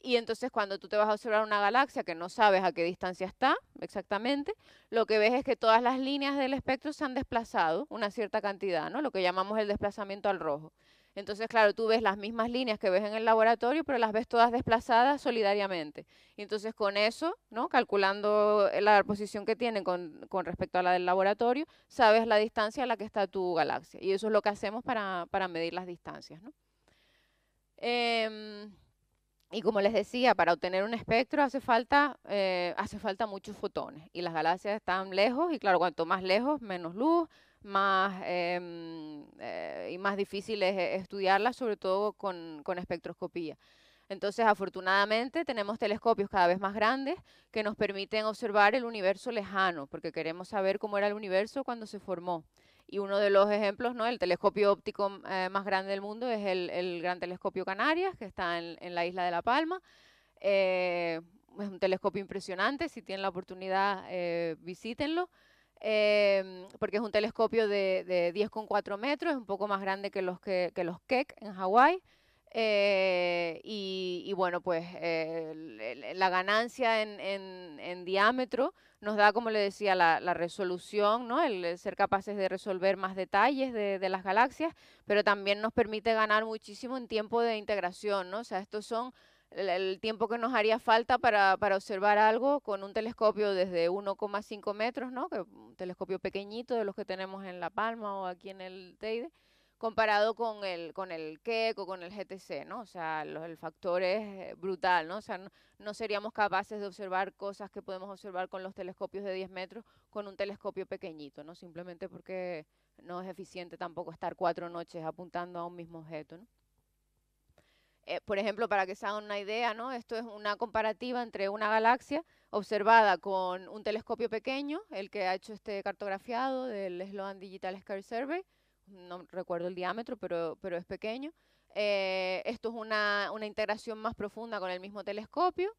y entonces cuando tú te vas a observar una galaxia que no sabes a qué distancia está exactamente, lo que ves es que todas las líneas del espectro se han desplazado una cierta cantidad, ¿no? Lo que llamamos el desplazamiento al rojo. Entonces, claro, tú ves las mismas líneas que ves en el laboratorio, pero las ves todas desplazadas solidariamente. Y entonces con eso, ¿no? Calculando la posición que tienen con, respecto a la del laboratorio, sabes la distancia a la que está tu galaxia. Y eso es lo que hacemos para, medir las distancias, ¿no? Em, y como les decía, para obtener un espectro hace falta, eh, hace falta muchos fotones y las galaxias están lejos y claro, cuanto más lejos, menos luz, más em, eh, y más difícil es eh, estudiarlas, sobre todo con espectroscopía. Entonces, afortunadamente, tenemos telescopios cada vez más grandes que nos permiten observar el universo lejano, porque queremos saber cómo era el universo cuando se formó. Y uno de los ejemplos, ¿no? El telescopio óptico mm, eh, más grande del mundo es el, Gran Telescopio Canarias, que está en, la isla de La Palma. Eh, es un telescopio impresionante, si tienen la oportunidad, eh, visítenlo. porque es un telescopio de, 10,4 metros, un poco más grande que los, que los Keck en Hawái. Eh, y, bueno, pues eh, eh, la ganancia en, diámetro nos da, como le decía, la, resolución, ¿no? el ser capaces de resolver más detalles de, las galaxias, pero también nos permite ganar muchísimo en tiempo de integración. ¿no? O sea, estos son el, tiempo que nos haría falta para, observar algo con un telescopio desde 1,5 metros, que un telescopio pequeñito de los que tenemos en La Palma o aquí en el Teide comparado con el, con el o con el GTC, ¿no? O sea, el factor es eh, brutal, ¿no? O sea, no, seríamos capaces de observar cosas que podemos observar con los telescopios de 10 metros con un telescopio pequeñito, ¿no? Simplemente porque no es eficiente tampoco estar cuatro noches apuntando a un mismo objeto, ¿no? Eh, por ejemplo, para que se hagan una idea, ¿no? Esto es una comparativa entre una galaxia observada con un telescopio pequeño, el que ha hecho este cartografiado del Sloan Digital Sky Survey, no recuerdo el diámetro, pero, pero es pequeño. Eh, esto es una, integración más profunda con el mismo telescopio,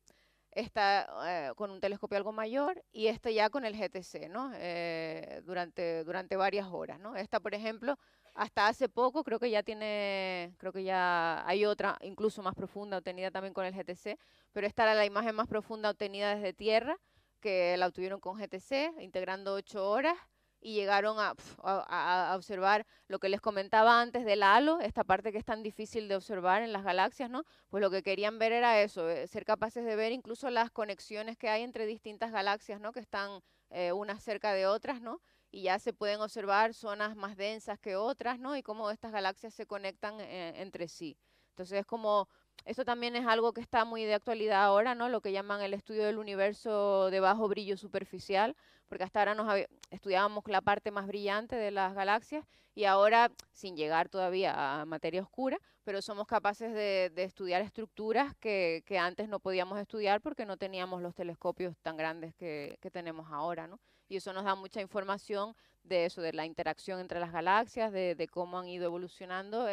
está eh, con un telescopio algo mayor y este ya con el GTC, ¿no? Eh, durante, durante varias horas, ¿no? Esta, por ejemplo, hasta hace poco creo que ya tiene, creo que ya hay otra incluso más profunda obtenida también con el GTC, pero esta era la imagen más profunda obtenida desde tierra, que la obtuvieron con GTC, integrando ocho horas y llegaron a, observar lo que les comentaba antes del halo, esta parte que es tan difícil de observar en las galaxias, ¿no? Pues lo que querían ver era eso, eh, ser capaces de ver incluso las conexiones que hay entre distintas galaxias, ¿no? Que están eh, unas cerca de otras, ¿no? Y ya se pueden observar zonas más densas que otras, ¿no? Y cómo estas galaxias se conectan eh, entre sí. Entonces es como esto también es algo que está muy de actualidad ahora, ¿no? Lo que llaman el estudio del universo de bajo brillo superficial, porque hasta ahora nos estudiábamos la parte más brillante de las galaxias y ahora, sin llegar todavía a materia oscura, pero somos capaces de, estudiar estructuras que, antes no podíamos estudiar porque no teníamos los telescopios tan grandes que, tenemos ahora, ¿no? Y eso nos da mucha información de eso, de la interacción entre las galaxias, de, cómo han ido evolucionando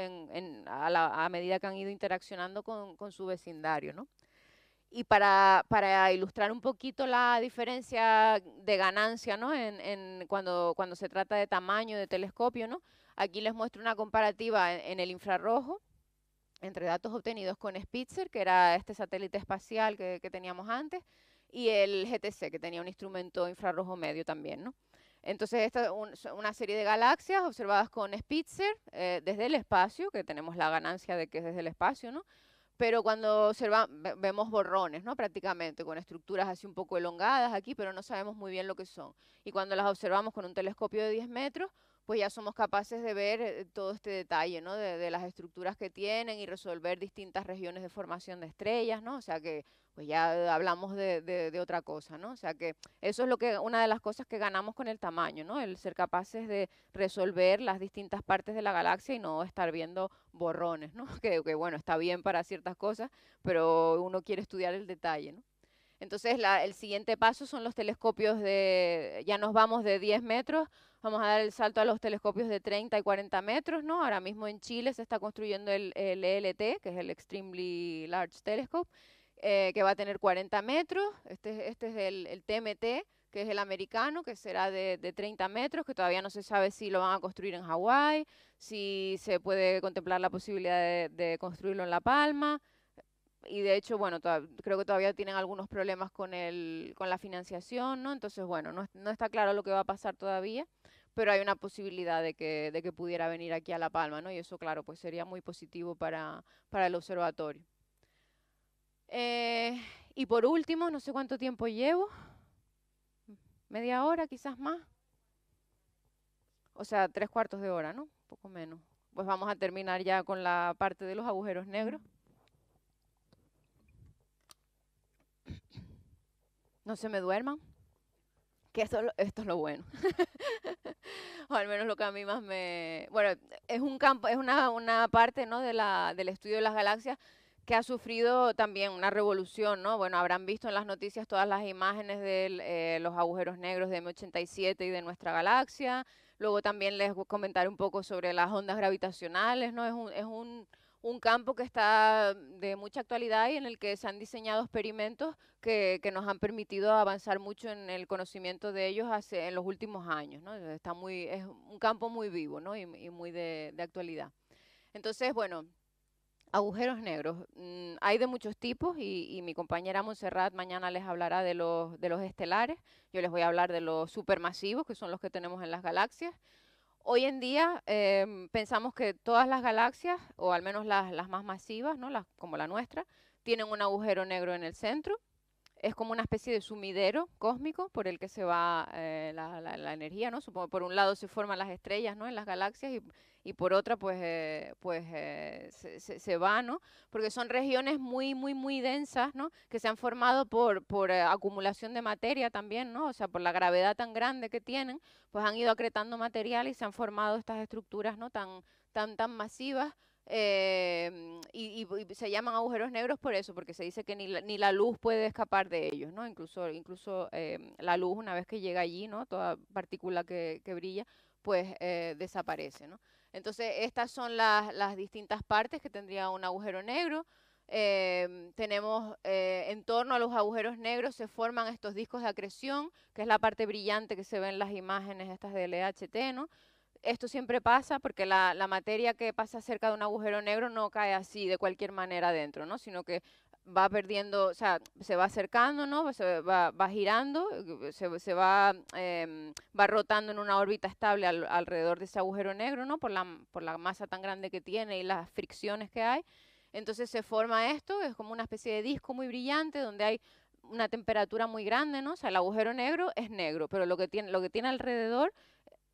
a, medida que han ido interaccionando con, con su vecindario, ¿no? Y para, ilustrar un poquito la diferencia de ganancia ¿no? en, cuando, se trata de tamaño de telescopio, ¿no? aquí les muestro una comparativa en, el infrarrojo entre datos obtenidos con Spitzer, que era este satélite espacial que, teníamos antes, y el GTC, que tenía un instrumento infrarrojo medio también. ¿no? Entonces, esta es una serie de galaxias observadas con Spitzer eh, desde el espacio, que tenemos la ganancia de que es desde el espacio, ¿no? pero cuando observa, vemos borrones, ¿no? Prácticamente, con estructuras así un poco elongadas aquí, pero no sabemos muy bien lo que son. Y cuando las observamos con un telescopio de 10 metros, pues ya somos capaces de ver eh, todo este detalle, ¿no? De, de las estructuras que tienen y resolver distintas regiones de formación de estrellas, ¿no? O sea que pues ya hablamos de, otra cosa, ¿no? O sea que eso es lo que una de las cosas que ganamos con el tamaño, ¿no? El ser capaces de resolver las distintas partes de la galaxia y no estar viendo borrones, ¿no? *laughs* Que, bueno, está bien para ciertas cosas, pero uno quiere estudiar el detalle, ¿no? Entonces, el siguiente paso son los telescopios de, ya nos vamos de 10 metros, vamos a dar el salto a los telescopios de 30 y 40 metros, ¿no? Ahora mismo en Chile se está construyendo el, el ELT, que es el Extremely Large Telescope, eh, que va a tener 40 metros. Este, este es el, TMT, que es el americano, que será de, 30 metros, que todavía no se sabe si lo van a construir en Hawái, si se puede contemplar la posibilidad de, construirlo en La Palma y de hecho, bueno, creo que todavía tienen algunos problemas con, la financiación, ¿no? Entonces, bueno, no, está claro lo que va a pasar todavía, pero hay una posibilidad de que, pudiera venir aquí a La Palma, ¿no? Y eso, claro, pues sería muy positivo para el observatorio. Eh, y por último, no sé cuánto tiempo llevo, media hora quizás más. O sea, tres cuartos de hora, ¿no? Un poco menos. Pues vamos a terminar ya con la parte de los agujeros negros. No se me duerman, que esto, esto es lo bueno. *laughs* o al menos lo que a mí más me... Bueno, es un campo, es una, una parte ¿no? de la, del estudio de las galaxias que ha sufrido también una revolución, ¿no? Bueno, habrán visto en las noticias todas las imágenes de eh, los agujeros negros de M87 y de nuestra galaxia. Luego también les voy comentar un poco sobre las ondas gravitacionales, ¿no? Es un, es un, un campo que está de mucha actualidad y en el que se han diseñado experimentos que, que nos han permitido avanzar mucho en el conocimiento de ellos hace, en los últimos años, ¿no? Está muy, es un campo muy vivo, ¿no? Y, y muy de, de actualidad. Entonces, bueno, Agujeros negros. Mm, hay de muchos tipos y, mi compañera Montserrat mañana les hablará de los, de los estelares. Yo les voy a hablar de los supermasivos, que son los que tenemos en las galaxias. Hoy en día em, pensamos que todas las galaxias, o al menos las, más masivas, ¿no? las, como la nuestra, tienen un agujero negro en el centro es como una especie de sumidero cósmico por el que se va eh, la, energía, ¿no? por un lado se forman las estrellas, ¿no? En las galaxias y, por otra, pues, eh, pues eh, se, se, va, ¿no? Porque son regiones muy, muy, muy densas, ¿no? Que se han formado por, por acumulación de materia también, ¿no? O sea, por la gravedad tan grande que tienen, pues han ido acretando material y se han formado estas estructuras, ¿no? Tan, tan, tan masivas Em, y, se llaman agujeros negros por eso, porque se dice que ni la, luz puede escapar de ellos, ¿no? Incluso, incluso em, la luz, una vez que llega allí, ¿no? Toda partícula que, que brilla, pues eh, desaparece, ¿no? Entonces, estas son las, las, distintas partes que tendría un agujero negro. Em, tenemos eh, en torno a los agujeros negros se forman estos discos de acreción, que es la parte brillante que se ve en las imágenes estas del EHT, ¿no? esto siempre pasa porque la, materia que pasa cerca de un agujero negro no cae así de cualquier manera adentro, ¿no? Sino que va perdiendo, o sea, se va acercando, ¿no? va, girando, eh, se, va, em, va rotando en una órbita estable alrededor de ese agujero negro, ¿no? Por la, por la masa tan grande que tiene y las fricciones que hay. Entonces se forma esto, es como una especie de disco muy brillante donde hay una temperatura muy grande, ¿no? O sea, el agujero negro es negro, pero lo que tiene, lo que tiene alrededor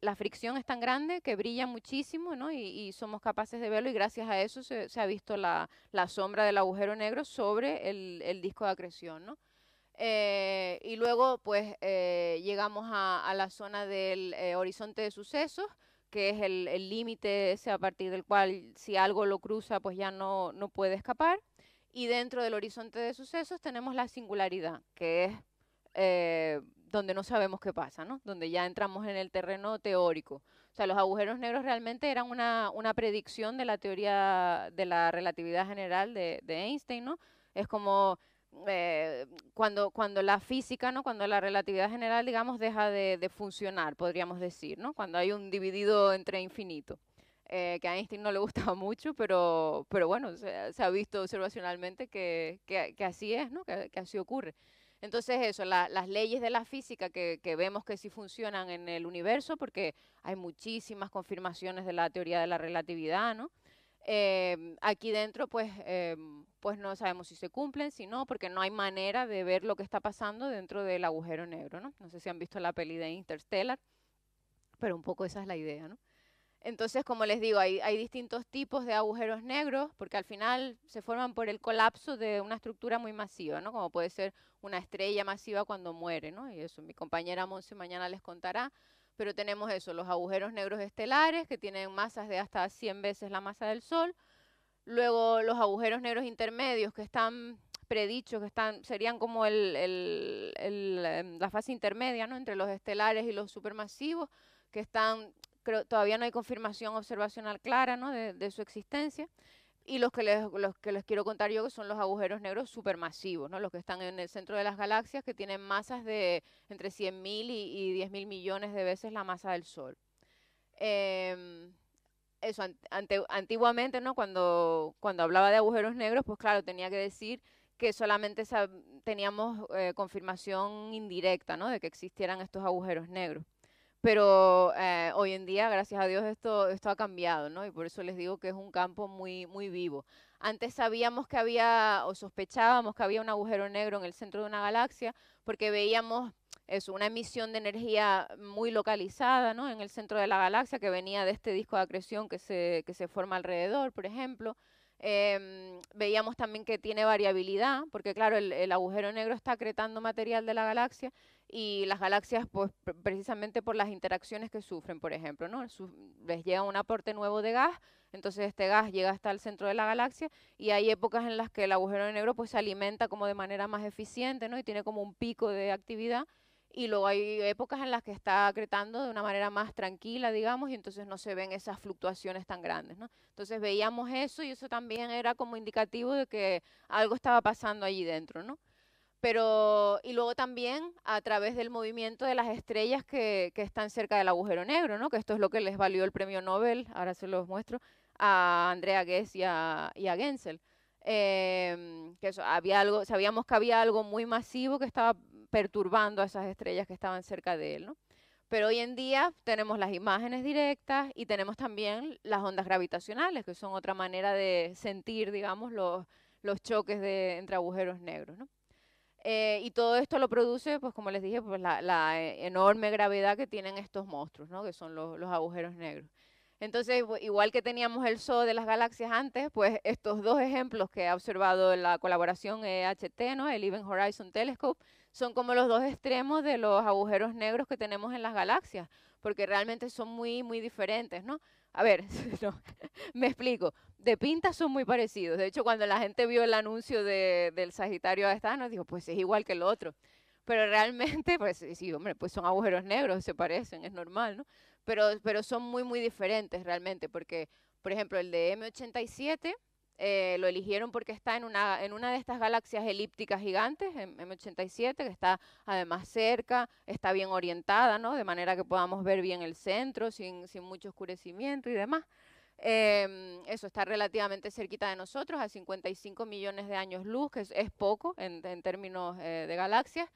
la fricción es tan grande que brilla muchísimo ¿no? y, somos capaces de verlo y gracias a eso se, ha visto la, sombra del agujero negro sobre el, disco de acreción. Eh, y luego pues eh, llegamos a, la zona del eh, horizonte de sucesos, que es el límite ese a partir del cual si algo lo cruza pues ya no, no puede escapar. Y dentro del horizonte de sucesos tenemos la singularidad, que es donde no sabemos qué pasa, ¿no? Donde ya entramos en el terreno teórico. O sea, los agujeros negros realmente eran una, una predicción de la teoría de la relatividad general de, Einstein, ¿no? Es como eh, cuando, cuando la física, ¿no? Cuando la relatividad general, digamos, deja de, funcionar, podríamos decir, ¿no? Cuando hay un dividido entre infinito. Eh, que a Einstein no le *laughs* gustaba mucho, pero, pero bueno, se, ha visto observacionalmente que, que, así es, ¿no? que, que así ocurre. Entonces eso, las leyes de la física que, vemos que sí funcionan en el universo, porque hay muchísimas confirmaciones de la teoría de la relatividad, ¿no? Em, aquí dentro, pues, em, pues no sabemos si se cumplen, si no, porque no hay manera de ver lo que está pasando dentro del agujero negro, ¿no? No sé si han visto la peli de Interstellar, pero un poco esa es la idea, ¿no? Entonces, como les digo, hay, distintos tipos de agujeros negros, porque al final se forman por el colapso de una estructura muy masiva, ¿no? Como puede ser una estrella masiva cuando muere, ¿no? Y eso mi compañera Monse mañana les contará. Pero tenemos eso, los agujeros negros estelares, que tienen masas de hasta 100 veces la masa del Sol. Luego los agujeros negros intermedios, que están predichos, que están, serían como em, la fase intermedia, ¿no? Entre los estelares y los supermasivos, que están creo, todavía no hay confirmación observacional clara de, su existencia. Y los que, les, los que les quiero contar yo que son los agujeros negros supermasivos, ¿no? los que están en el centro de las galaxias, que tienen masas de entre 100.000 y, 10.000 millones de veces la masa del Sol. Em, eso, antiguamente, ¿no? Cuando, hablaba de agujeros negros, pues claro, tenía que decir que solamente teníamos eh, confirmación indirecta, De que existieran estos agujeros negros. Pero eh, hoy en día, gracias a Dios, esto, ha cambiado, ¿no? Y por eso les digo que es un campo muy, vivo. Antes sabíamos que había, o sospechábamos que había un agujero negro en el centro de una galaxia, porque veíamos es una emisión de energía muy localizada, ¿no? En el centro de la galaxia, que venía de este disco de acreción que se forma alrededor, por ejemplo. Em, veíamos también que tiene variabilidad, porque claro, el, el, agujero negro está acretando material de la galaxia y las galaxias, pues precisamente por las interacciones que sufren, por ejemplo, ¿no? les llega un aporte nuevo de gas, entonces este gas llega hasta el centro de la galaxia y hay épocas en las que el agujero negro pues se alimenta como de manera más eficiente, ¿no? Y tiene como un pico de actividad y luego hay épocas en las que está acretando de una manera más tranquila, digamos, y entonces no se ven esas fluctuaciones tan grandes, ¿no? Entonces veíamos eso y eso también era como indicativo de que algo estaba pasando allí dentro, ¿no? Pero, y luego también a través del movimiento de las estrellas que, que están cerca del agujero negro, ¿no? Que esto es lo que les valió el premio Nobel, ahora se los muestro, a Andrea Ghez y a, y Gensel. Em, que eso, había algo, sabíamos que había algo muy masivo que estaba perturbando a esas estrellas que estaban cerca de él, Pero hoy en día tenemos las imágenes directas y tenemos también las ondas gravitacionales, que son otra manera de sentir, digamos, los, los choques de, entre agujeros negros, eh, y todo esto lo produce, pues como les dije, pues la, eh, enorme gravedad que tienen estos monstruos, ¿no? Que son los, agujeros negros. Entonces, igual que teníamos el SO de las galaxias antes, pues estos dos ejemplos que ha observado la colaboración EHT, ¿no? el Event Horizon Telescope, son como los dos extremos de los agujeros negros que tenemos en las galaxias, porque realmente son muy, muy diferentes, ¿no? A ver, *laughs* no, *laughs* me explico. De pinta son muy parecidos. De hecho, cuando la gente vio el anuncio del Sagitario a esta, nos dijo, pues es igual que el otro. Pero realmente, pues sí, hombre, pues son agujeros negros, se parecen, es normal, ¿no? Pero, pero son muy, muy diferentes realmente, porque, por ejemplo, el de M87 eh, lo eligieron porque está en una, en una de estas galaxias elípticas gigantes, M87, que está además cerca, está bien orientada, ¿no? De manera que podamos ver bien el centro sin, mucho oscurecimiento y demás. Em, eso está relativamente cerquita de nosotros, a 55 millones de años luz, que es, poco en, términos eh, de galaxias.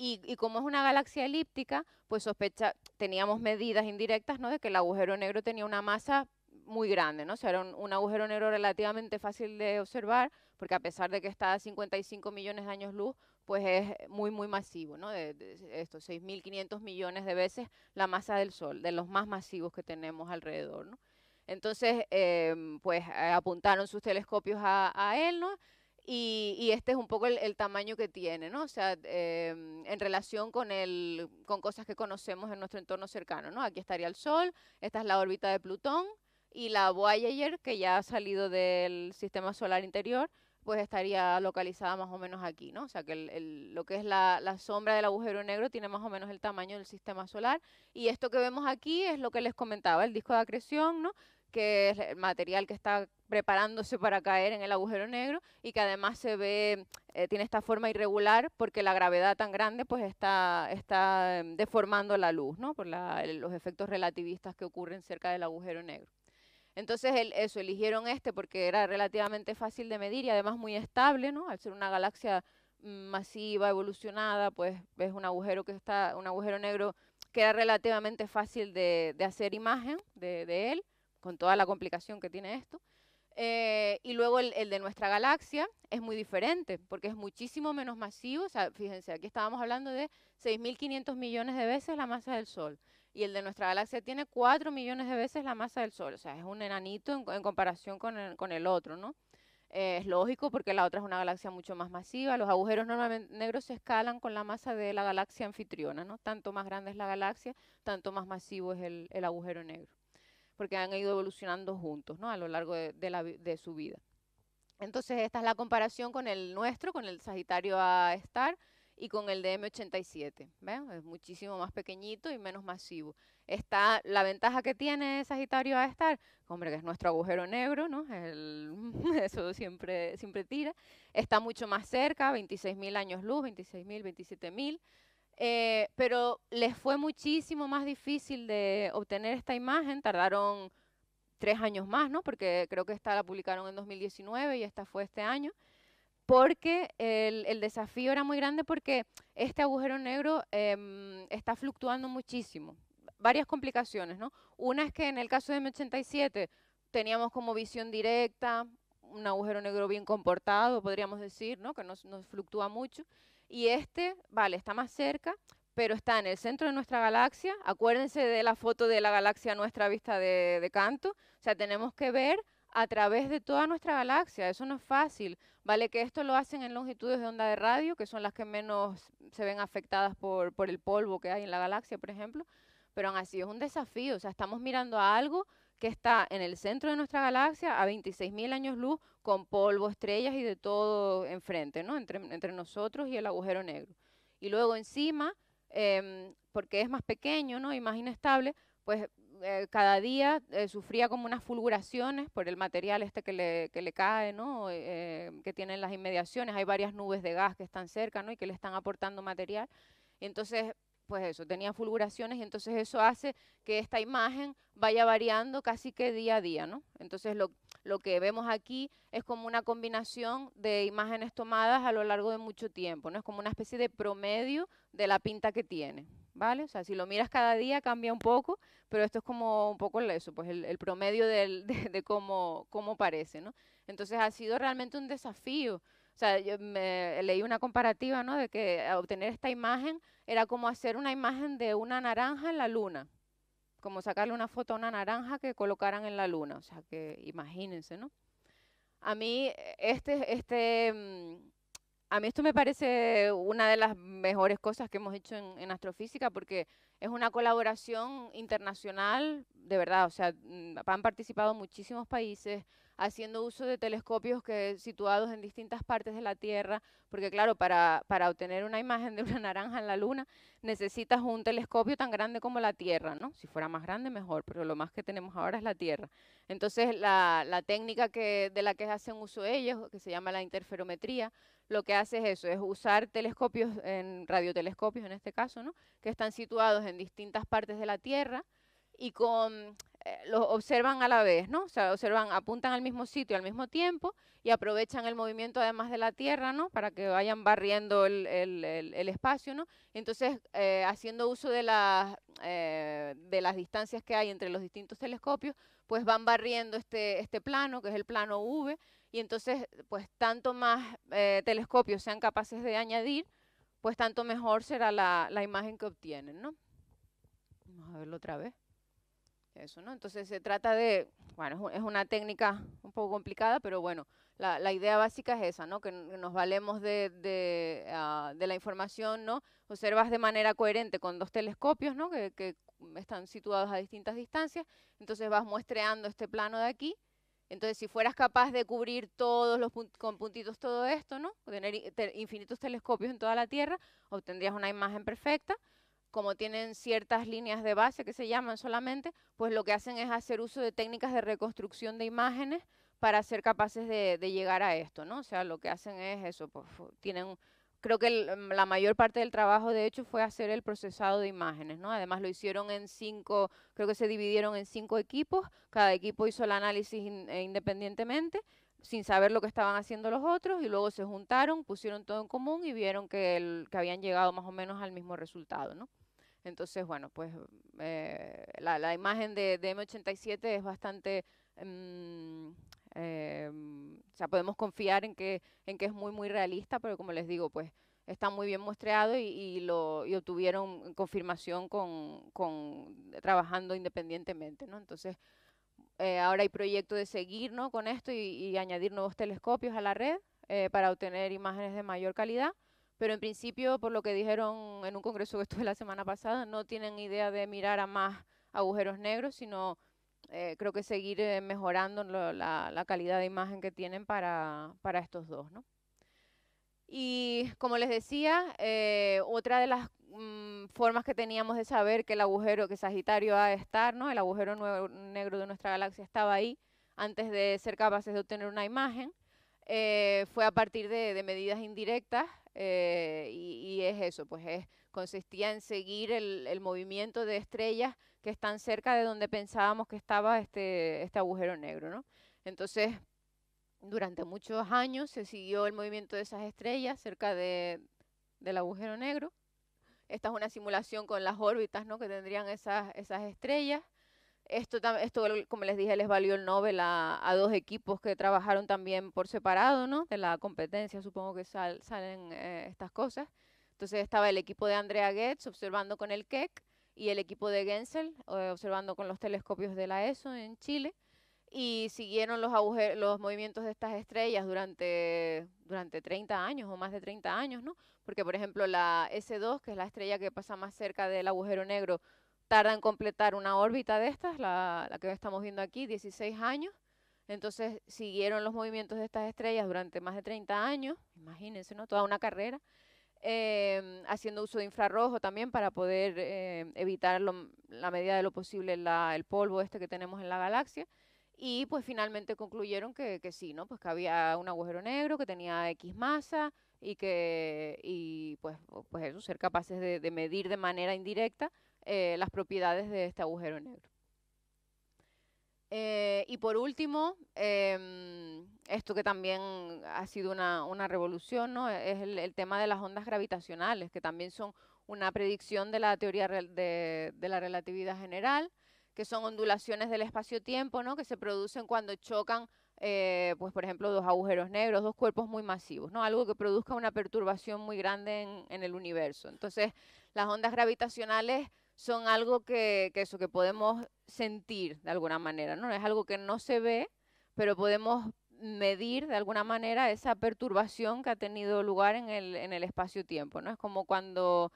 Y, como es una galaxia elíptica, pues sospecha, teníamos medidas indirectas ¿no? de que el agujero negro tenía una masa muy grande, ¿no? O sea, era un, agujero negro relativamente fácil de observar, porque a pesar de que está a 55 millones de años luz, pues es muy, muy masivo, ¿no? De, estos 6.500 millones de veces la masa del Sol, de los más masivos que tenemos alrededor, ¿no? Entonces, em, pues eh, apuntaron sus telescopios a, él, ¿no? Y, este es un poco el, tamaño que tiene, ¿no? O sea, em, en relación con, el, con cosas que conocemos en nuestro entorno cercano, ¿no? Aquí estaría el Sol, esta es la órbita de Plutón, y la Voyager, que ya ha salido del sistema solar interior, pues estaría localizada más o menos aquí, ¿no? O sea que lo que es la, sombra del agujero negro tiene más o menos el tamaño del sistema solar. Y esto que vemos aquí es lo que les comentaba, el disco de acreción, ¿no? Que es el material que está preparándose para caer en el agujero negro y que además se ve, eh, tiene esta forma irregular porque la gravedad tan grande pues está, está em, deformando la luz, ¿no? Por los efectos relativistas que ocurren cerca del agujero negro. Entonces, eso, eligieron este porque era relativamente fácil de medir y además muy estable, ¿no? Al ser una galaxia mm, masiva, evolucionada, pues ves un agujero que está, un agujero negro que era relativamente fácil de, hacer imagen de, él, con toda la complicación que tiene esto. Eh, y luego el, el, de nuestra galaxia es muy diferente, porque es muchísimo menos masivo. O sea, fíjense, aquí estábamos hablando de 6.500 millones de veces la masa del Sol y el de nuestra galaxia tiene 4 millones de veces la masa del Sol, o sea, es un enanito en, comparación con el, otro, ¿no? Eh, es lógico porque la otra es una galaxia mucho más masiva, los agujeros negros se escalan con la masa de la galaxia anfitriona, ¿no? Tanto más grande es la galaxia, tanto más masivo es el, agujero negro, porque han ido evolucionando juntos, ¿no? A lo largo de, de su vida. Entonces, esta es la comparación con el nuestro, con el Sagitario A-Star, y con el DM87. ¿Ven? Es muchísimo más pequeñito y menos masivo. Está la ventaja que tiene Sagitario a estar, hombre, que es nuestro agujero negro, ¿no? *laughs* eso siempre, siempre tira. Está mucho más cerca, 26.000 años luz, 26.000, 27.000. Eh, pero les fue muchísimo más difícil de obtener esta imagen, tardaron tres años más, ¿no? Porque creo que esta la publicaron en 2019 y esta fue este año porque el, desafío era muy grande porque este agujero negro em, está fluctuando muchísimo. Varias complicaciones, ¿no? Una es que en el caso de M87 teníamos como visión directa, un agujero negro bien comportado, podríamos decir, ¿no? Que no nos fluctúa mucho. Y este, vale, está más cerca, pero está en el centro de nuestra galaxia. Acuérdense de la foto de la galaxia nuestra vista de, de canto. O sea, tenemos que ver a través de toda nuestra galaxia. Eso no es fácil. Vale que esto lo hacen en longitudes de onda de radio, que son las que menos se ven afectadas por, por el polvo que hay en la galaxia, por ejemplo. Pero aún así es un desafío. O sea, estamos mirando a algo que está en el centro de nuestra galaxia a 26.000 años luz con polvo, estrellas y de todo enfrente, ¿no? Entre, nosotros y el agujero negro. Y luego encima, em, porque es más pequeño, ¿no? Y más inestable, pues eh, cada día eh, sufría como unas fulguraciones por el material este que le, cae, ¿no? Eh, que tienen las inmediaciones, hay varias nubes de gas que están cerca, Y que le están aportando material. entonces, pues eso, tenía fulguraciones y entonces eso hace que esta imagen vaya variando casi que día a día, ¿no? Entonces lo, que vemos aquí es como una combinación de imágenes tomadas a lo largo de mucho tiempo, Es como una especie de promedio de la pinta que tiene. ¿vale? O sea, si lo miras cada día cambia un poco, pero esto es como un poco eso, pues el, promedio *laughs* de, cómo, cómo, parece, ¿no? Entonces ha sido realmente un desafío. O sea, yo leí una comparativa, ¿no? De que eh, obtener esta imagen era como hacer una imagen de una naranja en la luna, como sacarle una foto a una naranja que colocaran en la luna, o sea, que imagínense, ¿no? A mí eh, este, este, mm, a mí esto me parece una de las mejores cosas que hemos hecho en, astrofísica porque es una colaboración internacional, de verdad, o sea, mm, han participado muchísimos países haciendo uso de telescopios que situados en distintas partes de la Tierra, porque claro, para, obtener una imagen de una *laughs* naranja en la Luna necesitas un telescopio tan grande como la Tierra, ¿no? Si fuera más grande, mejor, pero lo más que tenemos ahora es la Tierra. Entonces, la, técnica de la que hacen uso ellos, que se llama la interferometría, lo que hace es eso, es usar telescopios, en radiotelescopios en este caso, ¿no? que están situados en distintas partes de la Tierra y eh, los observan a la vez, ¿no? O sea, observan, apuntan al mismo sitio al mismo tiempo y aprovechan el movimiento además de la Tierra, ¿no? Para que vayan barriendo el, espacio, ¿no? Entonces, eh, haciendo uso eh, de las, distancias que hay entre los distintos telescopios, pues van barriendo este, este plano, que es el plano V, y entonces pues tanto más eh, telescopios sean capaces de añadir, pues tanto mejor será la, imagen que obtienen, ¿no? Vamos a verlo otra vez. Eso, ¿no? Entonces se trata de, bueno, es una técnica un poco complicada, pero bueno, la, idea básica es esa, ¿no? Que nos valemos ah, de, la información, ¿no? Observas de manera coherente con dos telescopios, ¿no? que están situados a distintas distancias, entonces vas muestreando este plano de aquí, entonces, si fueras capaz de cubrir todos los con puntitos todo esto, ¿no? tener infinitos telescopios en toda la Tierra, obtendrías una imagen perfecta. Como tienen ciertas líneas de base que se llaman solamente, pues lo que hacen es hacer uso de técnicas de reconstrucción de imágenes para ser capaces de, de llegar a esto, ¿no? O sea, lo que hacen es eso, pues tienen Creo que mm, la mayor parte del trabajo, de hecho, fue hacer el procesado de imágenes, ¿no? Además lo hicieron en cinco, creo que se dividieron en cinco equipos, cada equipo hizo el análisis eh, independientemente, sin saber lo que estaban haciendo los otros, y luego se juntaron, pusieron todo en común y vieron que, el, que habían llegado más o menos al mismo resultado, ¿no? Entonces, bueno, pues eh, la, imagen de, M87 es bastante... Mm, Em, o sea, podemos confiar en que, en que es muy, muy realista, pero como les digo, pues está muy bien muestreado y, lo, y obtuvieron confirmación con, con, trabajando independientemente, ¿no? Entonces, eh, ahora hay proyecto de seguir ¿no? con esto y, añadir nuevos telescopios a la red eh, para obtener imágenes de mayor calidad. Pero en principio, por lo que dijeron en un congreso que *laughs* estuve la semana pasada, no tienen idea de mirar a más agujeros negros, sino eh, creo que seguir eh, mejorando la, calidad de imagen que tienen para, para estos dos, ¿no? Y como les decía, eh, otra de las mm, formas que teníamos de saber que el agujero, que Sagitario va a estar, ¿no? el agujero negro de nuestra galaxia estaba ahí antes de ser capaces de obtener una imagen, fue a partir de, medidas indirectas y, es eso, pues consistía en seguir el, el movimiento de estrellas que están cerca de donde pensábamos que estaba este, este agujero negro. ¿no? Entonces, durante muchos años se siguió el movimiento de esas estrellas cerca de, del agujero negro. Esta es una simulación con las órbitas ¿no? que tendrían esas, esas estrellas. Esto, esto, como les dije, les valió el Nobel a, dos equipos que trabajaron también por separado, ¿no? De la competencia, supongo que salen eh, estas cosas. Entonces estaba el equipo de Andrea Goetz observando con el Keck y el equipo de Gensel, eh, observando con los telescopios de la ESO en Chile, y siguieron los, los movimientos de estas estrellas durante, durante 30 años o más de 30 años, ¿no? Porque, por ejemplo, la e S2, que es la estrella que pasa más cerca del agujero negro, tarda en completar una órbita de estas, la, la que estamos viendo aquí, 16 años. Entonces siguieron los movimientos de estas estrellas durante más de 30 años, imagínense, ¿no? Toda una carrera. Em, haciendo uso de infrarrojo también para poder em, evitar la medida de lo posible el polvo este que tenemos en la galaxia. Y pues finalmente concluyeron que, sí, ¿no? Pues que había un agujero negro que tenía X masa y que, y pues, pues eso, ser capaces de, medir de manera indirecta eh, las propiedades de este agujero negro. Eh, y por último, em, esto que también ha sido una, una revolución, ¿no? E, es el, tema de las ondas gravitacionales, que también son una predicción de la teoría de, de la relatividad general, que son ondulaciones del espacio-tiempo ¿no? que se producen cuando chocan, eh, pues por ejemplo, dos agujeros negros, dos cuerpos muy masivos, ¿no? algo que produzca una perturbación muy grande en, en el universo. Entonces, las ondas gravitacionales son algo que, eso, que podemos sentir de alguna manera, ¿no? Es algo que no se ve, pero podemos medir de alguna manera esa perturbación que ha tenido lugar en el, en el espacio-tiempo, ¿no? Es como cuando,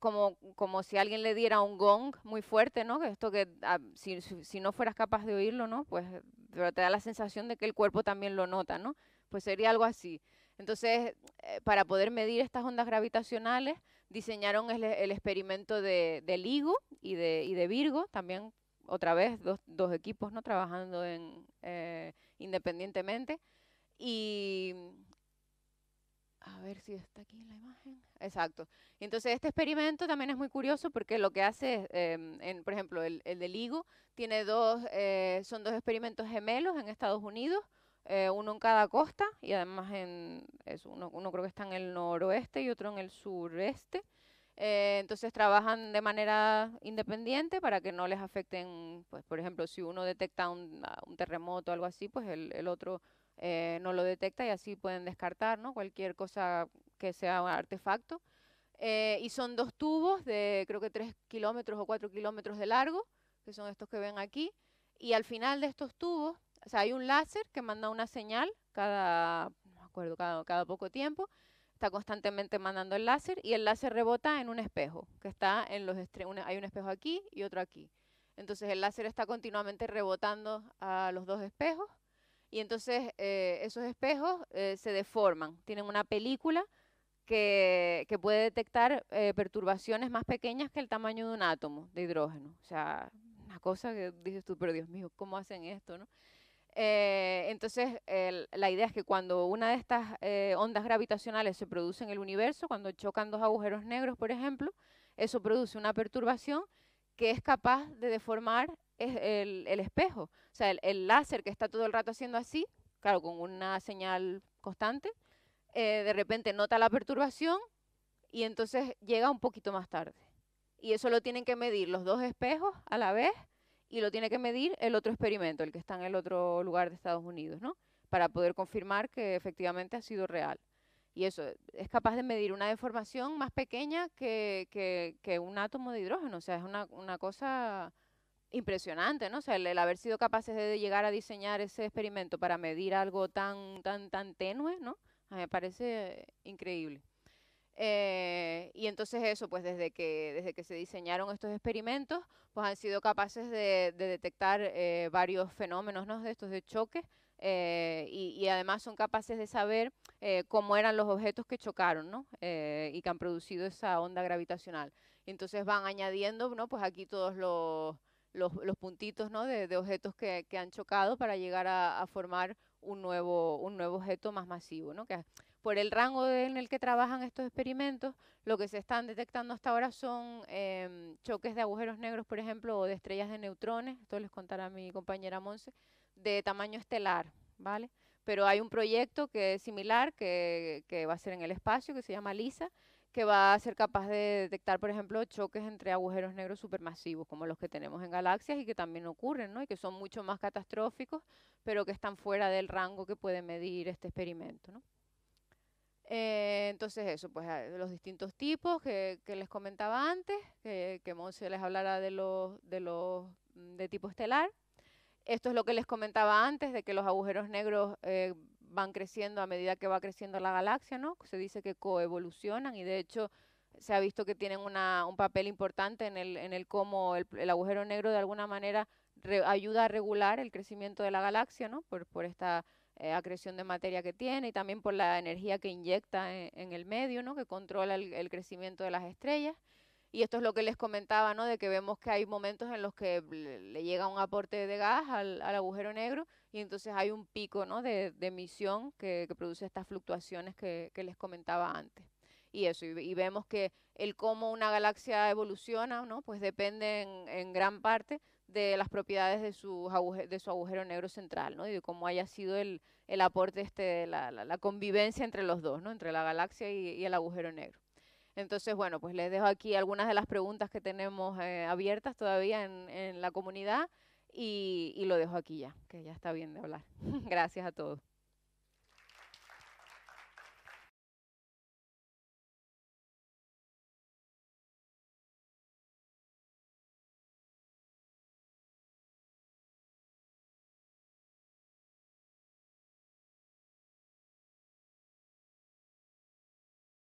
como, como si alguien le diera un gong muy fuerte, ¿no? Esto que ah, si, si, no fueras capaz de oírlo, ¿no? Pues pero te da la sensación de que el cuerpo también lo nota, ¿no? Pues sería algo así. Entonces, eh, para poder medir estas ondas gravitacionales, diseñaron e, el, experimento de, LIGO y de, Virgo, también otra vez dos, equipos no trabajando en, eh, independientemente. Y a ver si está aquí la imagen. Exacto. Entonces, este experimento también es muy curioso porque lo que hace em, por ejemplo, el, el de LIGO tiene dos, eh, son dos experimentos gemelos en Estados Unidos eh, uno en cada costa y además en uno, creo que está en el noroeste y otro en el sureste. Eh, entonces trabajan de manera independiente para que no les afecten, pues por ejemplo, si uno detecta un, ah, terremoto o algo así, pues el, otro eh, no lo detecta y así pueden descartar ¿no? cualquier cosa que sea un artefacto. y son dos tubos de creo que 3 kilómetros o 4 kilómetros de largo, que son estos que ven aquí. Y al final de estos tubos o sea, hay un láser que manda una señal cada, no acuerdo, cada, poco tiempo, está constantemente mandando el láser y el láser rebota en un espejo, que está en los extremos, hay un espejo aquí y otro aquí. Entonces el láser está continuamente rebotando a los dos espejos y entonces eh, esos espejos eh, se deforman, tienen una película que, puede detectar eh, perturbaciones más pequeñas que el tamaño de un átomo de hidrógeno. O sea, una cosa que dices tú, pero Dios mío, ¿cómo hacen esto? No? Eh, entonces, la idea es que cuando una de estas eh, ondas gravitacionales se produce en el universo, cuando chocan dos agujeros negros, por ejemplo, eso produce una perturbación que es capaz de deformar el, espejo. O sea, el, láser que está todo el rato haciendo así, claro, con una señal constante, eh, de repente nota la perturbación y entonces llega un poquito más tarde. Y eso lo tienen que medir los dos espejos a la vez y lo tiene que medir el otro experimento, el que está en el otro lugar de Estados Unidos, ¿no? Para poder confirmar que efectivamente ha sido real. Y eso eh, es capaz de medir una deformación más pequeña que, un átomo de hidrógeno. O sea, es una, cosa impresionante, ¿no? O sea, el, haber sido capaces de llegar a diseñar ese experimento para medir algo tan, tan, tan tenue, ¿no? me parece increíble. Eh, y entonces eso, pues desde que, desde que se diseñaron estos experimentos, pues han sido capaces de, detectar eh, varios fenómenos ¿no? de estos de choque eh, y, además son capaces de saber cómo eran los objetos que chocaron ¿no? y que han producido esa onda gravitacional. entonces van añadiendo ¿no? pues aquí todos los, los, los puntitos ¿no? de, objetos que, que, han chocado para llegar a, a formar un nuevo, un nuevo objeto más masivo. ¿no? Que, por el rango en el que trabajan estos experimentos, lo que se están detectando hasta ahora son em, choques de agujeros negros, por ejemplo, o de estrellas de neutrones, esto les contará mi compañera Monse, de tamaño estelar, ¿vale? Pero hay un proyecto que es similar, que, que va a ser en el espacio, que se llama LISA, que va a ser capaz de detectar, por ejemplo, choques entre agujeros negros supermasivos, como los que tenemos en galaxias y que también ocurren, ¿no? Y que son mucho más catastróficos, pero que están fuera del rango que puede medir este experimento, ¿no? Eh, entonces eso, pues ah, los distintos tipos que, les comentaba antes, que, que Monse les hablara de los, de los mm, de tipo estelar. Esto es lo que les comentaba antes, de que los agujeros negros eh, van creciendo a medida que va creciendo la galaxia, ¿no? Se dice que coevolucionan y de hecho se ha visto que tienen una, un papel importante en el, en el cómo el, agujero negro de alguna manera ayuda a regular el crecimiento de la galaxia, ¿no? Por, por esta eh, acreción de materia que tiene y también por la energía que inyecta en, el medio, ¿no? que controla el, crecimiento de las estrellas. Y esto es lo que les comentaba, ¿no? de que vemos que hay momentos en los que le llega un aporte de gas al, agujero negro y entonces hay un pico ¿no? de, emisión que, produce estas fluctuaciones que, les comentaba antes y eso. Y, vemos que el cómo una galaxia evoluciona, ¿no? Pues depende en, gran parte de las propiedades de, de su agujero negro central, ¿no? Y de cómo haya sido el, aporte, este, de la, la, convivencia entre los dos, ¿no? Entre la galaxia y, el agujero negro. Entonces, bueno, pues les dejo aquí algunas de las preguntas que tenemos eh, abiertas todavía en, la comunidad y, y lo dejo aquí ya, que ya está bien de hablar. *laughs* Gracias a todos.